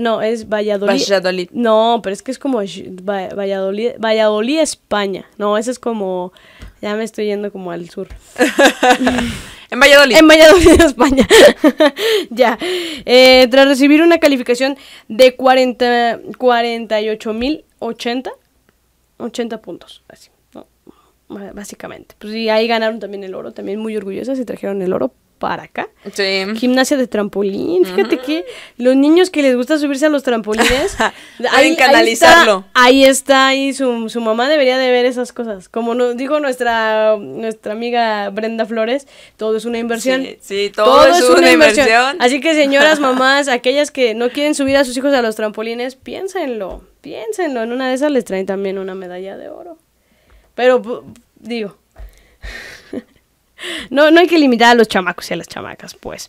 no, es Valladolid. No, pero es que es como Valladolid, Valladolid, España. No, eso es como... Ya me estoy yendo como al sur. [laughs] en Valladolid. En Valladolid, [laughs] España. [laughs] ya. Eh, tras recibir una calificación de 48.080 80 puntos. Así básicamente. Pues ahí ganaron también el oro, también muy orgullosas y trajeron el oro para acá. Sí. Gimnasia de trampolín. Fíjate que los niños que les gusta subirse a los trampolines. [laughs] que canalizarlo. Ahí está, ahí, y su, su, mamá debería de ver esas cosas. Como nos dijo nuestra, nuestra amiga Brenda Flores, todo es una inversión. Sí, todo, es, una, inversión. inversión. Así que, señoras, [laughs] mamás, aquellas que no quieren subir a sus hijos a los trampolines, piénsenlo. Piénsenlo. En una de esas les traen también una medalla de oro. Pero, digo, [laughs] no, no hay que limitar a los chamacos y a las chamacas, pues.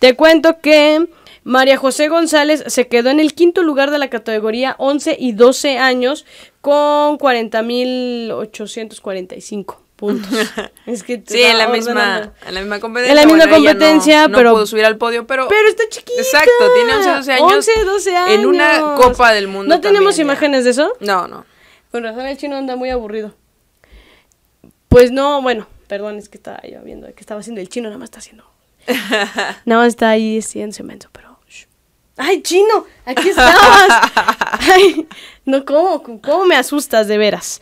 Te cuento que María José González se quedó en el quinto lugar de la categoría 11 y 12 años con 40.845 puntos. [laughs] es que sí, en la, misma, en la misma competencia. En la misma competencia, pero. pudo subir al podio, pero. Pero está chiquita. Exacto, tiene 11, 12 años. 12 años. En una Copa del Mundo. ¿No tenemos imágenes de eso? No, no. Con razón, el chino anda muy aburrido. Pues no, bueno, perdón, es que estaba yo viendo que estaba haciendo el chino, nada más está haciendo. [laughs] nada más está ahí haciendo cemento, pero. ¡Ay, chino! ¡Aquí [laughs] estabas! no, ¿cómo, ¿cómo me asustas de veras?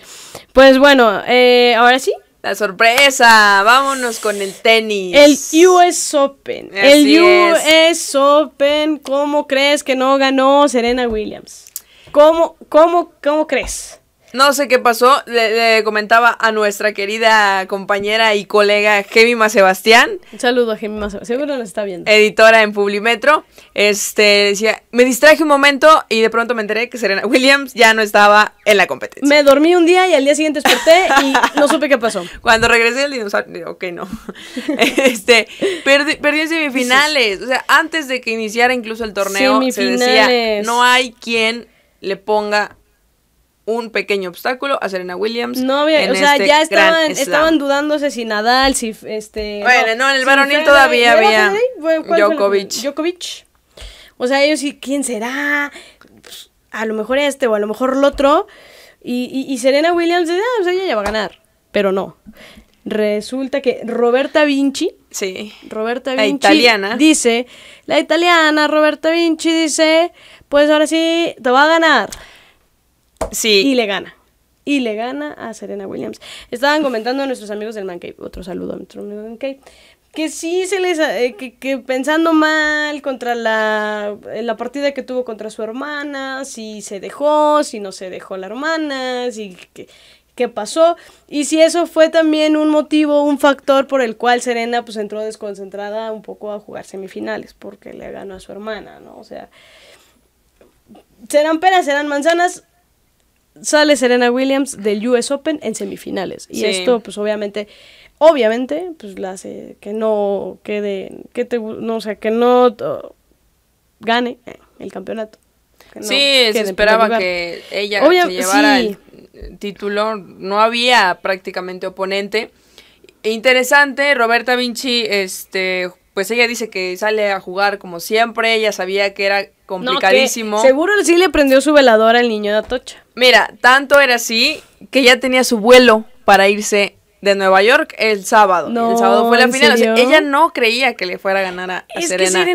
Pues bueno, eh, ahora sí, la sorpresa, vámonos con el tenis. El US Open. el US Open, ¿cómo crees que no ganó Serena Williams? ¿Cómo, cómo, cómo crees? No sé qué pasó, le, comentaba a nuestra querida compañera y colega Gemima Sebastián. Un saludo a Gemima Sebastián, seguro nos está viendo. Editora en Publimetro. Este, decía, me distraje un momento y de pronto me enteré que Serena Williams ya no estaba en la competencia. Me dormí un día y al día siguiente desperté y no supe qué pasó. [laughs] Cuando regresé al dinosaurio, ok, no. [laughs] Este, en semifinales. O sea, antes de que iniciara incluso el torneo, se decía, no hay quien le ponga un pequeño obstáculo a Serena Williams. No o sea, este ya estaban, estaban dudándose si Nadal, si este. Bueno, no, en el varonil todavía había Djokovic. Djokovic. O sea, ellos y ¿quién será? Pues, a lo mejor este o a lo mejor el otro. Y, y, Serena Williams, ah, o sea, ella ya va a ganar. Pero no. Resulta que Roberta Vinci. Sí. Roberta Vinci. La italiana. Dice, la italiana Roberta Vinci dice, pues ahora sí, te va a ganar. Sí. Y le gana. Y le gana a Serena Williams. Estaban comentando a nuestros amigos del Man Cave. Otro saludo a nuestro amigo del Man Cave. Que sí se les. Eh, que, pensando mal contra la, eh, la partida que tuvo contra su hermana, si se dejó, si no se dejó la hermana, si. Que, qué pasó y si eso fue también un motivo, un factor por el cual Serena pues entró desconcentrada un poco a jugar semifinales porque le ganó a su hermana, ¿no? O sea, serán peras, serán manzanas, sale Serena Williams del US Open en semifinales. Y esto, pues obviamente, obviamente, pues la hace que no quede, que no, o sea, que no gane eh, el campeonato. sí, se esperaba que ella se llevara el título. No había prácticamente oponente. Interesante, Roberta Vinci, este, pues ella dice que sale a jugar como siempre. Ella sabía que era complicadísimo. seguro sí le prendió su veladora al niño de Atocha. Mira, tanto era así que ya tenía su vuelo para irse de Nueva York el sábado. el sábado fue la final. ella no creía que le fuera a ganar a, Serena.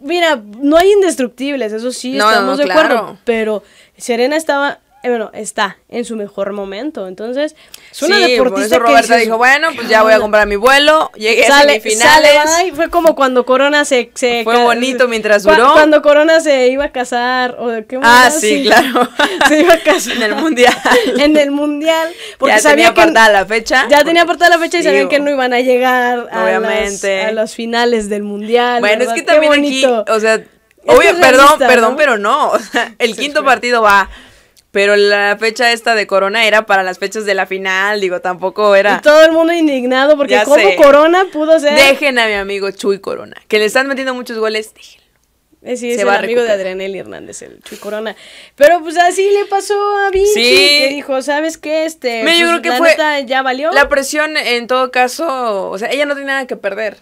Mira, no hay indestructibles, eso sí, estamos de acuerdo. Pero Serena estaba eh, bueno, está en su mejor momento. Entonces, es una sí, deportista por eso Roberta dijo, bueno, pues ya ah, voy a comprar mi vuelo, llegué a semifinales. ay, fue como cuando Corona se... fue bonito mientras duró. cuando Corona se iba a casar, o qué Ah, sí, claro. [laughs] Se iba a casar. en el Mundial. [laughs] en el Mundial. Porque ya tenía apartada la fecha. Ya tenía apartada la fecha y sabían que no iban a llegar A, las, finales del Mundial. Bueno, es que también aquí, o sea... Obvio, perdón, perdón, pero no. O sea, el quinto partido va pero la fecha esta de Corona era para las fechas de la final, digo, tampoco era. Y todo el mundo indignado porque ¿cómo Corona pudo ser? Dejen a mi amigo Chuy Corona, que le están metiendo muchos goles, déjenlo. Eh, sí, es, el amigo de Adrianel Hernández, el Chuy Corona. Pero pues así le pasó a Vinci, que dijo, ¿sabes qué? Este, pues, ya valió. La presión, en todo caso, o sea, ella no tiene nada que perder.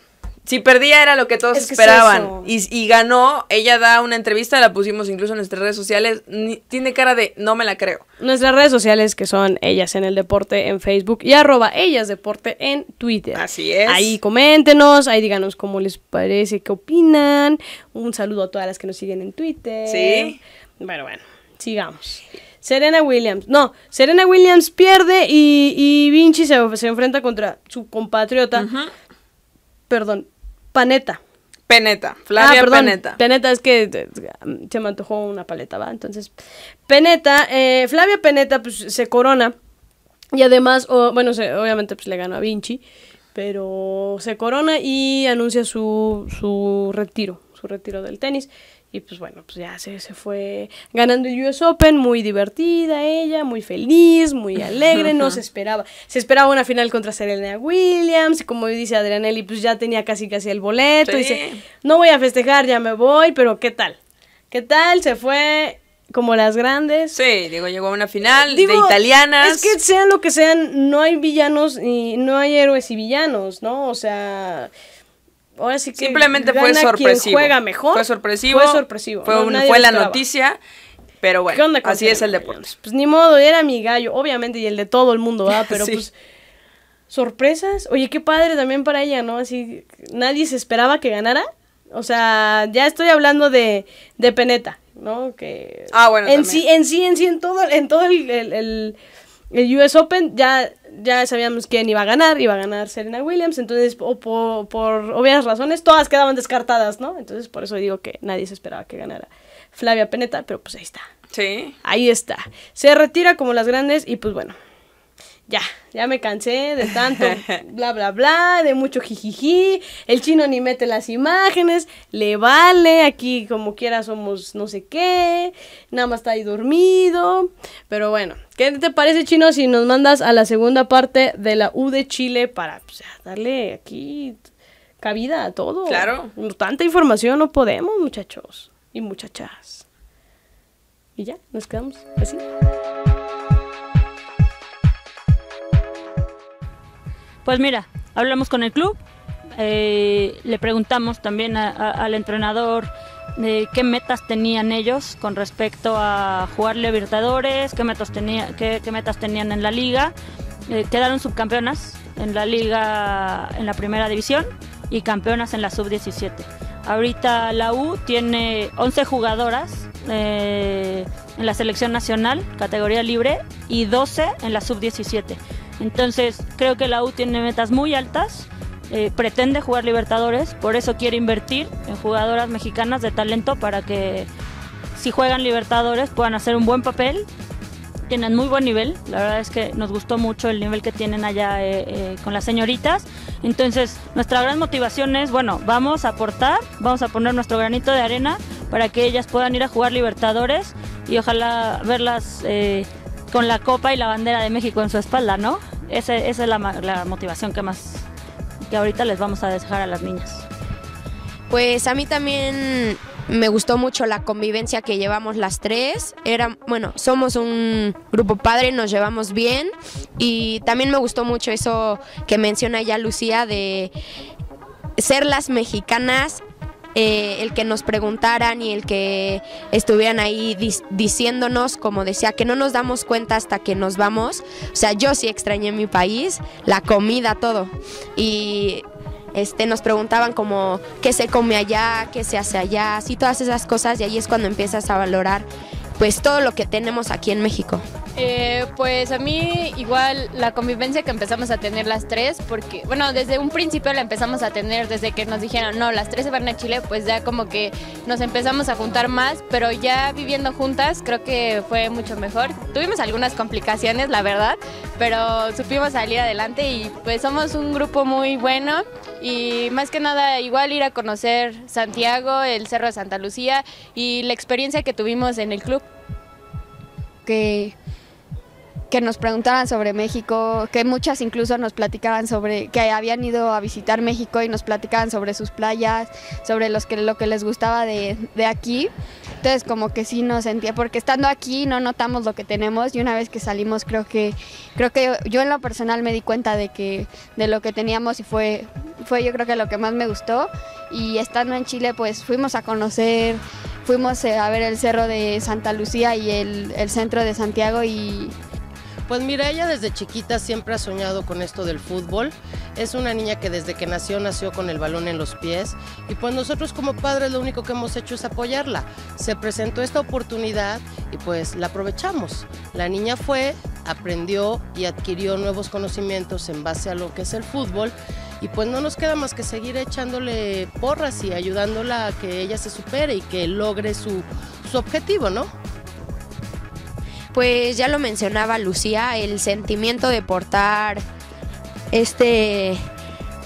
Si perdía era lo que todos esperaban. y, ganó, ella da una entrevista, la pusimos incluso en nuestras redes sociales. tiene cara de no me la creo. Nuestras redes sociales que son Ellas en el Deporte en Facebook y arroba Ellas Deporte en Twitter. Así es. Ahí coméntenos, ahí díganos cómo les parece, qué opinan. Un saludo a todas las que nos siguen en Twitter. Sí. Bueno, bueno, sigamos. Serena Williams. No, Serena Williams pierde y, Vinci se, enfrenta contra su compatriota. Perdón, Paneta. Peneta, ah, Flavia ah, Peneta. es que eh, se me antojó una paleta, ¿va? Entonces, Peneta, eh, Flavia Peneta pues, se corona y además, bueno, obviamente pues le ganó a Vinci, pero se corona y anuncia su, su retiro, su retiro del tenis. Y pues bueno, pues ya se, fue ganando el US Open, muy divertida ella, muy feliz, muy alegre, no se [laughs] esperaba. Se esperaba una final contra Serena Williams, y como dice Adrianelli, pues ya tenía casi casi el boleto. dice, no voy a festejar, ya me voy, pero ¿qué tal? ¿Qué tal? Se fue como las grandes. Sí, digo, llegó a una final de italianas. Es que sean lo que sean, no hay villanos y no hay héroes y villanos, ¿no? O sea, ahora sí que simplemente fue sorpresivo. juega mejor. Fue sorpresivo. Fue sorpresivo. Fue, fue la noticia. Pero bueno, así es el deporte. Pues ni modo, era mi gallo, obviamente, y el de todo el mundo, [laughs] Pero pues sorpresas. Oye, qué padre también para ella, ¿no? Así nadie se esperaba que ganara. O sea, ya estoy hablando de, de Peneta, ¿no? Que ah, bueno, en sí, en sí, en sí, en todo, en todo el, el US Open ya ya sabíamos quién iba a ganar, iba a ganar Serena Williams, entonces o por, obvias razones todas quedaban descartadas, ¿no? Entonces por eso digo que nadie se esperaba que ganara Flavia Peneta, pero pues ahí está. Sí. Ahí está. Se retira como las grandes y pues bueno, ya, ya me cansé de tanto [laughs] bla bla bla, de mucho jijiji, el chino ni mete las imágenes, le vale, aquí como quiera somos no sé qué, nada más está ahí dormido, pero bueno, ¿qué te parece chino si nos mandas a la segunda parte de la U de Chile para pues, darle aquí cabida a todo? Claro. Tanta información no podemos muchachos y muchachas. Y ya, nos quedamos así. Pues mira, hablamos con el club, eh, le preguntamos también al entrenador qué metas tenían ellos con respecto a jugar Libertadores, qué metas, tenía, qué, metas tenían en la liga. Eh, quedaron subcampeonas en la liga, en la primera división y campeonas en la sub-17. Ahorita la U tiene 11 jugadoras eh, en la selección nacional, categoría libre, y 12 en la sub-17. Entonces creo que la U tiene metas muy altas, eh, pretende jugar Libertadores, por eso quiere invertir en jugadoras mexicanas de talento para que si juegan Libertadores puedan hacer un buen papel. Tienen muy buen nivel, la verdad es que nos gustó mucho el nivel que tienen allá eh, eh, con las señoritas. Entonces, nuestra gran motivación es, bueno, vamos a aportar, vamos a poner nuestro granito de arena para que ellas puedan ir a jugar Libertadores y ojalá verlas con la copa y la bandera de México en su espalda, ¿no? Esa, es la, motivación que más que ahorita les vamos a dejar a las niñas. Pues a mí también me gustó mucho la convivencia que llevamos las tres. Era, bueno, somos un grupo padre, nos llevamos bien y también me gustó mucho eso que menciona ya Lucía de ser las mexicanas eh, el que nos preguntaran y el que estuvieran ahí diciéndonos, como decía, que no nos damos cuenta hasta que nos vamos. O sea, yo sí extrañé mi país, la comida, todo. Y este, nos preguntaban como qué se come allá, qué se hace allá, así todas esas cosas y ahí es cuando empiezas a valorar pues todo lo que tenemos aquí en México. Eh, pues a mí igual la convivencia que empezamos a tener las tres, porque bueno, desde un principio la empezamos a tener, desde que nos dijeron, no, las tres se van a Chile, pues ya como que nos empezamos a juntar más, pero ya viviendo juntas creo que fue mucho mejor. Tuvimos algunas complicaciones, la verdad, pero supimos salir adelante y pues somos un grupo muy bueno y más que nada igual ir a conocer Santiago, el Cerro de Santa Lucía y la experiencia que tuvimos en el club. Que que nos preguntaran sobre México, que muchas incluso nos platicaban sobre que habían ido a visitar México y nos platicaban sobre sus playas, sobre los que, lo que les gustaba de, de aquí. Entonces como que sí nos sentía, porque estando aquí no notamos lo que tenemos y una vez que salimos creo que, creo que yo en lo personal me di cuenta de que de lo que teníamos y fue, fue yo creo que lo que más me gustó. Y estando en Chile pues fuimos a conocer fuimos eh, a ver el cerro de Santa Lucía y el, el centro de Santiago y pues mira, ella desde chiquita siempre ha soñado con esto del fútbol. Es una niña que desde que nació nació con el balón en los pies y pues nosotros como padres lo único que hemos hecho es apoyarla. Se presentó esta oportunidad y pues la aprovechamos. La niña fue, aprendió y adquirió nuevos conocimientos en base a lo que es el fútbol y pues no nos queda más que seguir echándole porras y ayudándola a que ella se supere y que logre su, su objetivo, ¿no? pues ya lo mencionaba Lucía, el sentimiento de portar este,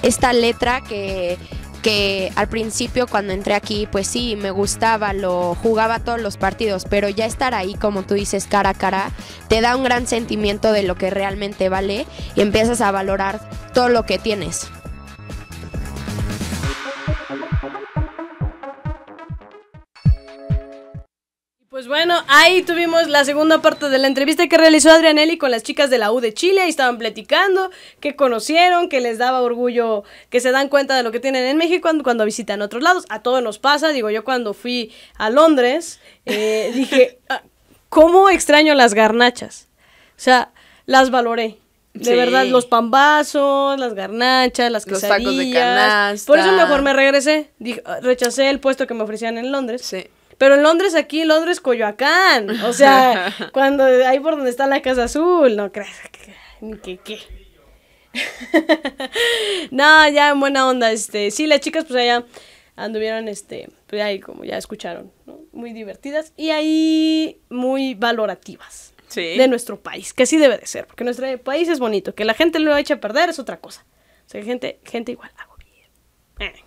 esta letra que, que al principio cuando entré aquí, pues sí, me gustaba, lo jugaba todos los partidos, pero ya estar ahí, como tú dices, cara a cara, te da un gran sentimiento de lo que realmente vale y empiezas a valorar todo lo que tienes. Pues bueno, ahí tuvimos la segunda parte de la entrevista que realizó Adrianelli con las chicas de la U de Chile. Ahí estaban platicando, que conocieron, que les daba orgullo, que se dan cuenta de lo que tienen en México cuando, visitan otros lados. A todos nos pasa, digo yo cuando fui a Londres, eh, [laughs] dije, ah, ¿cómo extraño las garnachas? O sea, las valoré. De verdad, los pambazos, las garnachas, las quesadillas. Los de canasta. Por eso mejor me regresé. rechacé el puesto que me ofrecían en Londres. Sí. Pero en Londres aquí, Londres Coyoacán. O sea, [laughs] cuando ahí por donde está la Casa Azul, no crees ni que qué. [laughs] no, ya en buena onda, este, sí, las chicas pues allá anduvieron, este, pues ahí como ya escucharon, ¿no? Muy divertidas y ahí muy valorativas. De nuestro país, que sí debe de ser, porque nuestro país es bonito, que la gente lo eche a perder es otra cosa. O sea, gente, gente igual hago bien. Eh.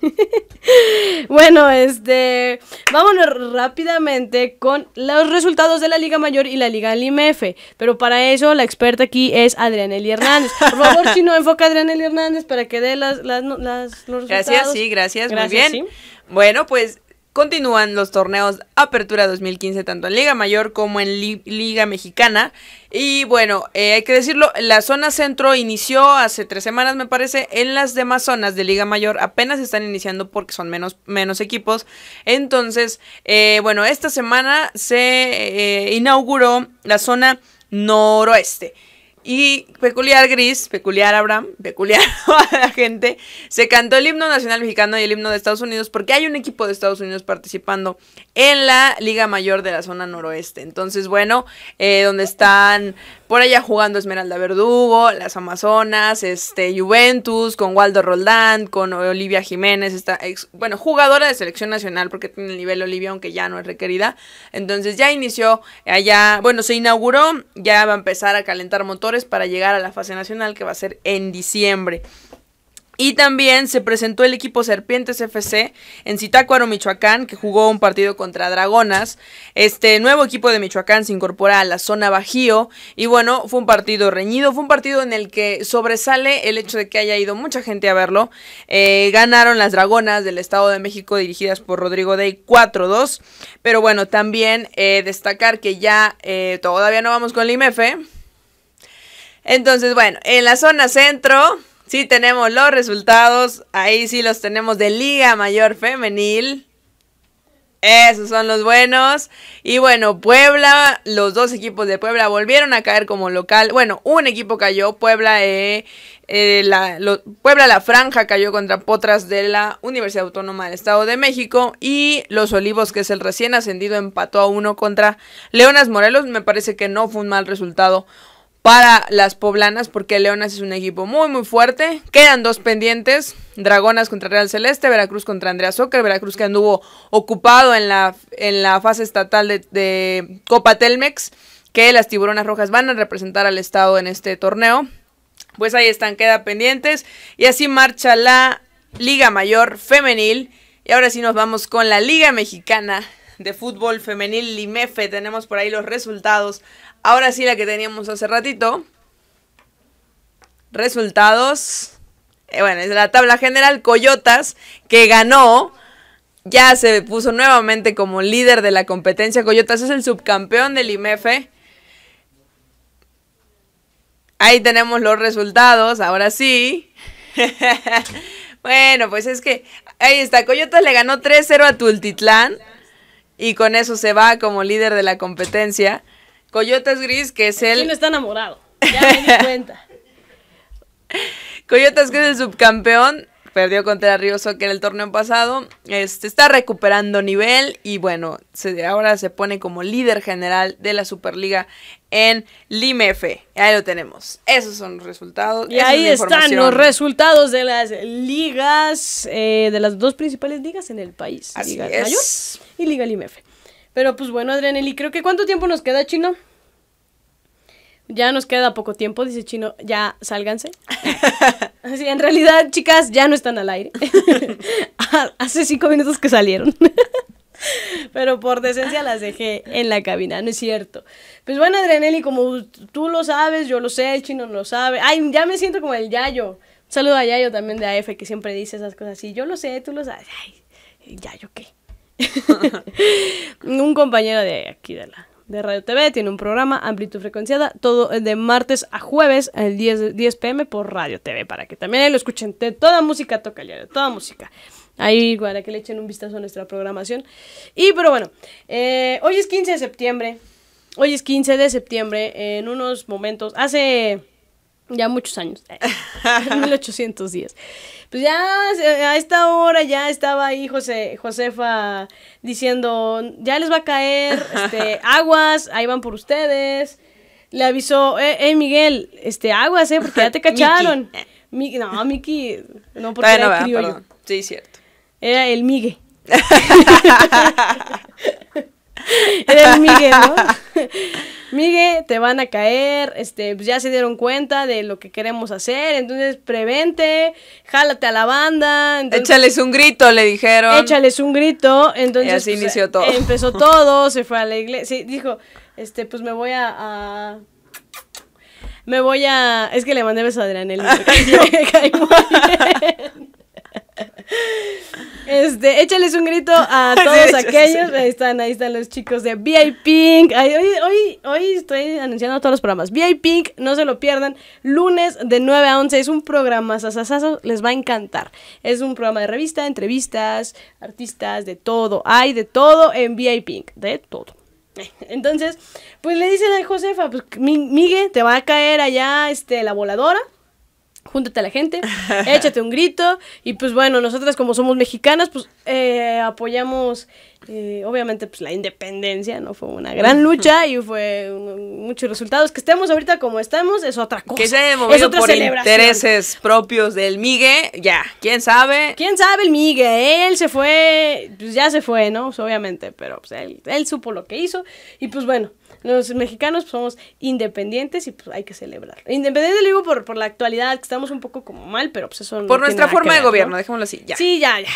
[laughs] bueno, este, vámonos rápidamente con los resultados de la Liga Mayor y la Liga Limefe. Pero para eso la experta aquí es Adriana Eli Hernández. Por favor, si no enfoca a Adriana Eli Hernández para que dé las, las, los resultados. Gracias, sí, gracias, muy bien. Bueno, pues Continúan los torneos Apertura 2015 tanto en Liga Mayor como en Liga Mexicana. Y bueno, eh, hay que decirlo, la zona centro inició hace tres semanas me parece, en las demás zonas de Liga Mayor apenas están iniciando porque son menos, menos equipos. Entonces, eh, bueno, esta semana se eh, inauguró la zona noroeste. Y peculiar Gris, peculiar Abraham, peculiar [laughs] a la gente, se cantó el himno nacional mexicano y el himno de Estados Unidos porque hay un equipo de Estados Unidos participando en la Liga Mayor de la zona noroeste. Entonces, bueno, eh, donde están por allá jugando Esmeralda Verdugo, las Amazonas, este, Juventus, con Waldo Roldán, con Olivia Jiménez, esta ex, bueno, jugadora de selección nacional, porque tiene el nivel Olivia, aunque ya no es requerida. Entonces ya inició allá, bueno, se inauguró, ya va a empezar a calentar motores para llegar a la fase nacional, que va a ser en diciembre. Y también se presentó el equipo Serpientes FC en Zitácuaro, Michoacán, que jugó un partido contra Dragonas. Este nuevo equipo de Michoacán se incorpora a la zona Bajío. Y bueno, fue un partido reñido, fue un partido en el que sobresale el hecho de que haya ido mucha gente a verlo. Eh, ganaron las Dragonas del Estado de México, dirigidas por Rodrigo Day 4-2. Pero bueno, también eh, destacar que ya eh, todavía no vamos con el IMF. Entonces, bueno, en la zona centro Sí, tenemos los resultados. Ahí sí los tenemos de Liga Mayor Femenil. Esos son los buenos. Y bueno, Puebla, los dos equipos de Puebla volvieron a caer como local. Bueno, un equipo cayó, Puebla, eh, eh, la, Puebla La Franja cayó contra Potras de la Universidad Autónoma del Estado de México. Y Los Olivos, que es el recién ascendido, empató a uno contra Leonas Morelos. Me parece que no fue un mal resultado para las poblanas porque Leonas es un equipo muy muy fuerte. Quedan dos pendientes, Dragonas contra Real Celeste, Veracruz contra Andrea Soccer, Veracruz que anduvo ocupado en la, en la fase estatal de, Copa Telmex, que las Tiburonas Rojas van a representar al Estado en este torneo. Pues ahí están, queda pendientes. Y así marcha la Liga Mayor Femenil. Y ahora sí nos vamos con la Liga Mexicana de Fútbol Femenil Limefe. Tenemos por ahí los resultados Ahora sí la que teníamos hace ratito. Resultados. Eh, bueno, es la tabla general. Coyotas, que ganó. Ya se puso nuevamente como líder de la competencia. Coyotas es el subcampeón del IMEFE. Ahí tenemos los resultados. Ahora sí. [laughs] bueno, pues es que ahí está. Coyotas le ganó 3-0 a Tultitlán. Y con eso se va como líder de la competencia. Coyotas Gris, que es el... no está enamorado? Ya me di [laughs] cuenta. Coyotes Gris, el subcampeón, perdió contra Río en el torneo pasado. Este, está recuperando nivel y bueno, se, ahora se pone como líder general de la Superliga en Limefe. Ahí lo tenemos. Esos son los resultados. Y ahí están los resultados de las ligas, eh, de las dos principales ligas en el país. Liga Mayor y Liga Limefe. Pero pues bueno, Adrianeli, creo que ¿cuánto tiempo nos queda, Chino? Ya nos queda poco tiempo, dice Chino, ya sálganse. Así [laughs] en realidad, chicas, ya no están al aire. [laughs] Hace cinco minutos que salieron. [laughs] Pero por decencia las dejé en la cabina, no es cierto. Pues bueno, Adrianeli como tú lo sabes, yo lo sé, el chino lo sabe. Ay, ya me siento como el Yayo. Un saludo a Yayo también de AF que siempre dice esas cosas así. Yo lo sé, tú lo sabes. Ay, Yayo qué. [laughs] un compañero de aquí de la de Radio TV, tiene un programa amplitud frecuenciada, todo de martes a jueves, el 10, 10 pm por Radio TV, para que también lo escuchen. toda música toca ya, toda música. Ahí para que le echen un vistazo a nuestra programación. Y pero bueno, eh, hoy es 15 de septiembre. Hoy es 15 de septiembre, en unos momentos, hace ya muchos años, 1810. Eh, [laughs] pues ya eh, a esta hora ya estaba ahí José, Josefa diciendo, ya les va a caer, [laughs] este, aguas, ahí van por ustedes. Le avisó, eh, eh Miguel, este, aguas, eh, porque ya te [laughs] cacharon. Miki. no, Miki, no, porque era no cierto. Era el Migue. [laughs] era el migue, ¿no? Miguel, te van a caer, este, pues ya se dieron cuenta de lo que queremos hacer, entonces prevente, jálate a la banda. Entonces, échales un grito, le dijeron. Échales un grito, entonces. Y así pues, inició todo. Empezó [laughs] todo, se fue a la iglesia, sí, dijo, este, pues me voy a, me voy a. Es que le mandé beso a Adrián, él [laughs] [laughs] Este, échales un grito a [laughs] todos aquellos. Ahí están, ahí están los chicos de VIP hoy, hoy, estoy anunciando todos los programas. VIP no se lo pierdan. Lunes de 9 a 11 es un programa les va a encantar. Es un programa de revista, entrevistas, artistas, de todo. Hay de todo en VIP de todo. [laughs] Entonces, pues le dicen a Josefa, pues Migue, te va a caer allá este, la voladora júntate a la gente, [laughs] échate un grito. Y pues bueno, nosotras como somos mexicanas, pues eh, apoyamos, eh, obviamente, pues la independencia, ¿no? Fue una gran lucha y fue muchos resultados. Que estemos ahorita como estamos es otra cosa. Que es otra por intereses propios del Migue, ya, quién sabe. Quién sabe el miguel él se fue, pues ya se fue, ¿no? Pues obviamente, pero pues él, él supo lo que hizo. Y pues bueno, los mexicanos pues, somos independientes y pues hay que celebrarlo Independiente lo digo por, la actualidad, que estamos un poco como mal, pero pues eso no Por nuestra forma de gobierno, dejémoslo así, ya. Sí, ya, ya.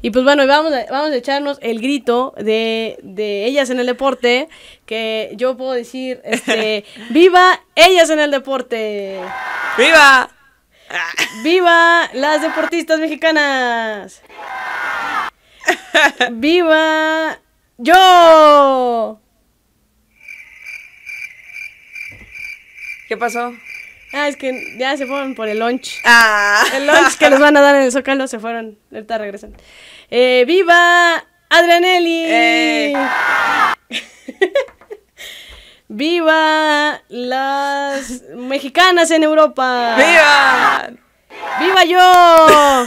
Y pues bueno, vamos a, vamos a echarnos el grito de, de ellas en el deporte, que yo puedo decir, este, [laughs] viva ellas en el deporte. ¡Viva! ¡Viva las deportistas mexicanas! [laughs] ¡Viva yo! ¿Qué pasó? Ah, es que ya se fueron por el lunch. Ah. El lunch que les van a dar en el Zócalo se fueron. Ahorita regresan. Eh, ¡Viva Adrianelli! Eh. [laughs] ¡Viva las mexicanas en Europa! ¡Viva! ¡Viva yo!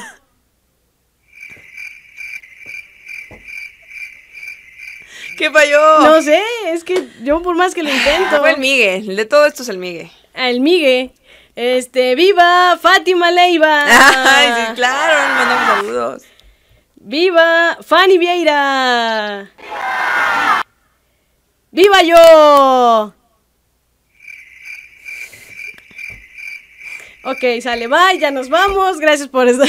¿Qué falló? No sé, es que yo por más que lo intento. el migue, de todo esto es el migue. Ah, el migue. Este, viva Fátima Leiva. [laughs] Ay, sí, claro, mandamos saludos. Viva Fanny Vieira. Viva yo. Ok, sale, bye, ya nos vamos. Gracias por eso.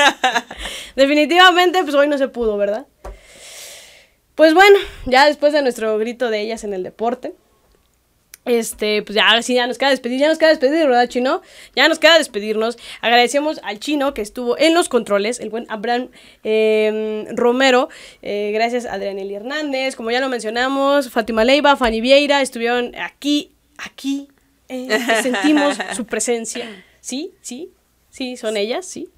[laughs] Definitivamente, pues hoy no se pudo, ¿verdad? Pues bueno, ya después de nuestro grito de ellas en el deporte, este, pues ya sí ya nos queda despedir, ya nos queda despedir, ¿verdad, Chino? Ya nos queda despedirnos. Agradecemos al Chino que estuvo en los controles, el buen Abraham em, Romero. Eh, gracias a Adrianeli Hernández, como ya lo mencionamos, Fátima Leiva, Fanny Vieira estuvieron aquí, aquí. Eh, sentimos su presencia. [laughs] Sí, sí, sí, son ellas, sí.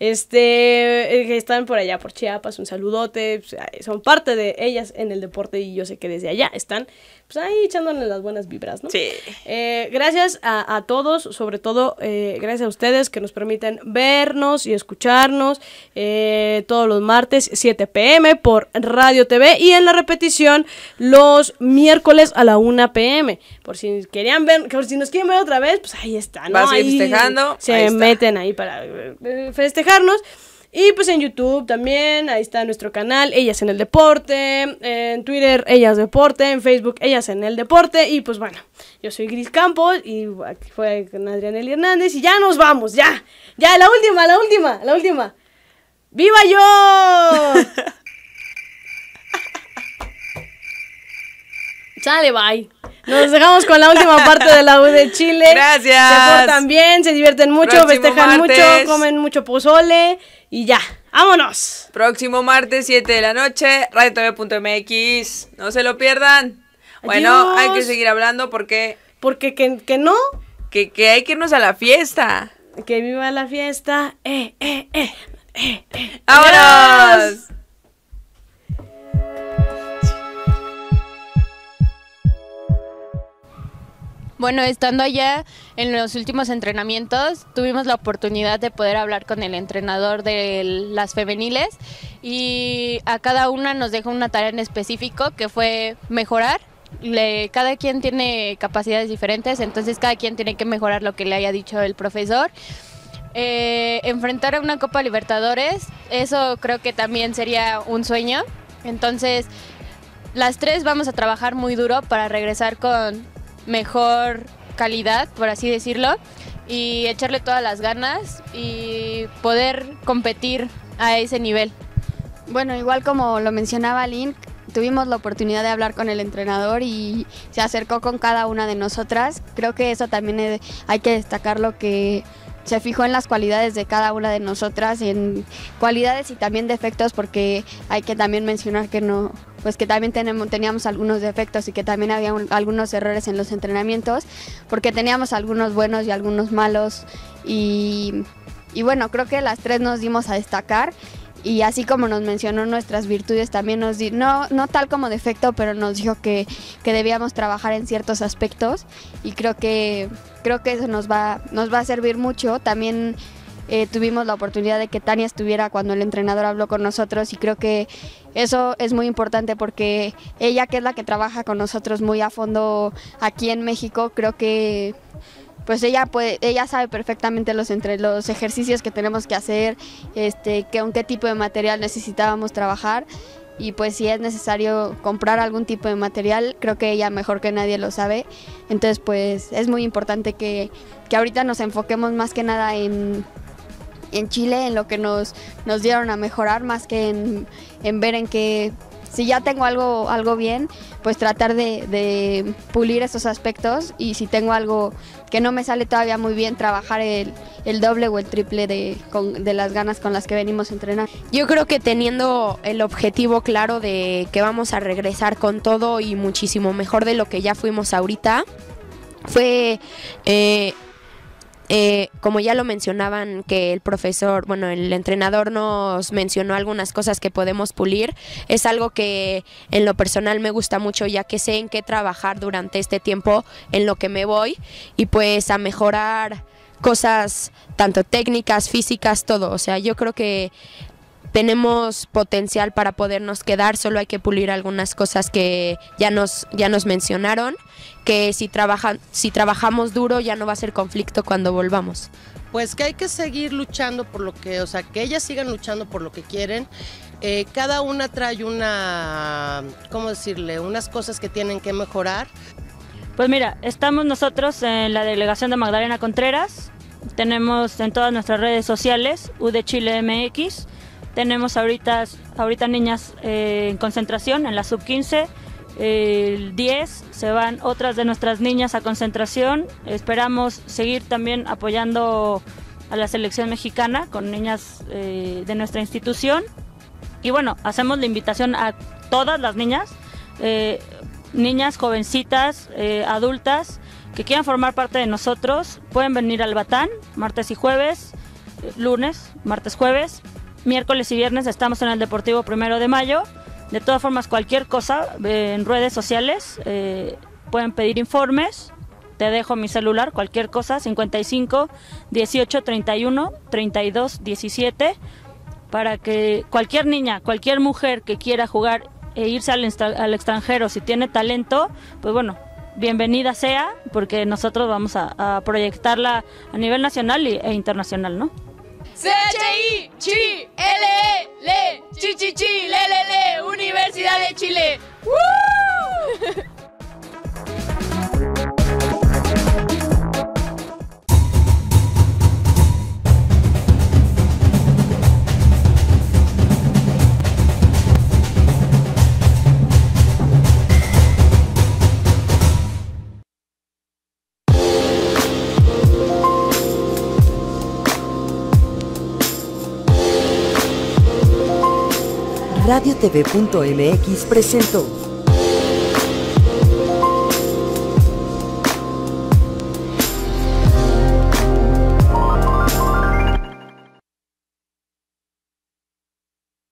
Este, que eh, están por allá, por Chiapas, un saludote. Pues, son parte de ellas en el deporte y yo sé que desde allá están, pues, ahí echándole las buenas vibras, ¿no? Sí. Eh, gracias a, todos, sobre todo eh, gracias a ustedes que nos permiten vernos y escucharnos todos los martes 7 pm por Radio TV y en la repetición los miércoles a la 1 pm. Por si querían ver, por si nos quieren ver otra vez, pues ahí están, ¿no? ahí festejando. Se meten ahí para festejar y pues en YouTube también, ahí está nuestro canal, Ellas en el Deporte, en Twitter, Ellas Deporte, en Facebook, Ellas en el Deporte, y pues bueno, yo soy Gris Campos y aquí fue con Adrián Hernández y ya nos vamos, ya, ya, la última, la última, la última. ¡Viva yo! [laughs] Sale, bye. Nos dejamos con la última parte de la U de Chile. Gracias. Se portan bien, se divierten mucho, festejan mucho, comen mucho pozole y ya. ¡Vámonos! Próximo martes, 7 de la noche, radiotv.mx. No se lo pierdan. Bueno, hay que seguir hablando porque... Porque que, no. Que, que, hay que irnos a la fiesta. Que viva la fiesta. eh. eh, eh. eh, eh, eh. ¡Vámonos! Bueno, estando allá en los últimos entrenamientos, tuvimos la oportunidad de poder hablar con el entrenador de las femeniles y a cada una nos dejó una tarea en específico que fue mejorar. cada quien tiene capacidades diferentes, entonces cada quien tiene que mejorar lo que le haya dicho el profesor. Eh, enfrentar a una Copa Libertadores, eso creo que también sería un sueño. Entonces, las tres vamos a trabajar muy duro para regresar con mejor calidad, por así decirlo, y echarle todas las ganas y poder competir a ese nivel. Bueno, igual como lo mencionaba Link, tuvimos la oportunidad de hablar con el entrenador y se acercó con cada una de nosotras. Creo que eso también hay que destacar lo que se fijó en las cualidades de cada una de nosotras, en cualidades y también defectos, porque hay que también mencionar que no, pues que también teníamos algunos defectos y que también había algunos errores en los entrenamientos, porque teníamos algunos buenos y algunos malos y, y bueno, creo que las tres nos dimos a destacar y así como nos mencionó nuestras virtudes, también nos dijo, no, no tal como defecto, pero nos dijo que, que, debíamos trabajar en ciertos aspectos y creo que, creo que eso nos va, nos va a servir mucho. También eh, tuvimos la oportunidad de que Tania estuviera cuando el entrenador habló con nosotros y creo que eso es muy importante porque ella, que es la que trabaja con nosotros muy a fondo aquí en México, creo que pues ella ella sabe perfectamente los entre los ejercicios que tenemos que hacer, este, con qué tipo de material necesitábamos trabajar y pues si es necesario comprar algún tipo de material, creo que ella mejor que nadie lo sabe. Entonces pues es muy importante que, ahorita nos enfoquemos más que nada en, Chile, en lo que nos, nos dieron a mejorar, más que en, en ver en qué si ya tengo algo, algo bien, pues tratar de, pulir esos aspectos y si tengo algo que no me sale todavía muy bien, trabajar el, doble o el triple de, de, las ganas con las que venimos a entrenar. Yo creo que teniendo el objetivo claro de que vamos a regresar con todo y muchísimo mejor de lo que ya fuimos ahorita, fue... Eh, eh, como ya lo mencionaban, que el profesor, bueno, el entrenador nos mencionó algunas cosas que podemos pulir, es algo que en lo personal me gusta mucho ya que sé en qué trabajar durante este tiempo en lo que me voy y pues a mejorar cosas tanto técnicas, físicas, todo. O sea, yo creo que tenemos potencial para podernos quedar, solo hay que pulir algunas cosas que ya nos, ya nos mencionaron, que si, trabajan si trabajamos duro ya no va a ser conflicto cuando volvamos. Pues que hay que seguir luchando por lo que, o sea, que ellas sigan luchando por lo que quieren. Eh, cada una trae una, ¿cómo decirle? Unas cosas que tienen que mejorar. Pues mira, estamos nosotros en la delegación de Magdalena Contreras. Tenemos en todas nuestras redes sociales UDChileMX. Chile MX tenemos ahorita, ahorita niñas eh, en concentración en la sub-15. El 10 se van otras de nuestras niñas a concentración. Esperamos seguir también apoyando a la selección mexicana con niñas eh, de nuestra institución. Y bueno, hacemos la invitación a todas las niñas, eh, niñas jovencitas, adultas, que quieran formar parte de nosotros. Pueden venir al Batán martes y jueves, lunes, martes, jueves, miércoles y viernes estamos en el Deportivo Primero de Mayo. De todas formas, cualquier cosa eh, en redes sociales eh, pueden pedir informes. Te dejo mi celular, cualquier cosa, 55 18 31 32 17, para que cualquier niña, cualquier mujer que quiera jugar e irse al, extranjero, si tiene talento, pues bueno, bienvenida sea, porque nosotros vamos a, a proyectarla a nivel nacional e internacional, ¿no? CHI, l e L LE, CHI, CHI, CHI, L e L LE, Universidad de Chile. [laughs] radiotv.mx presentó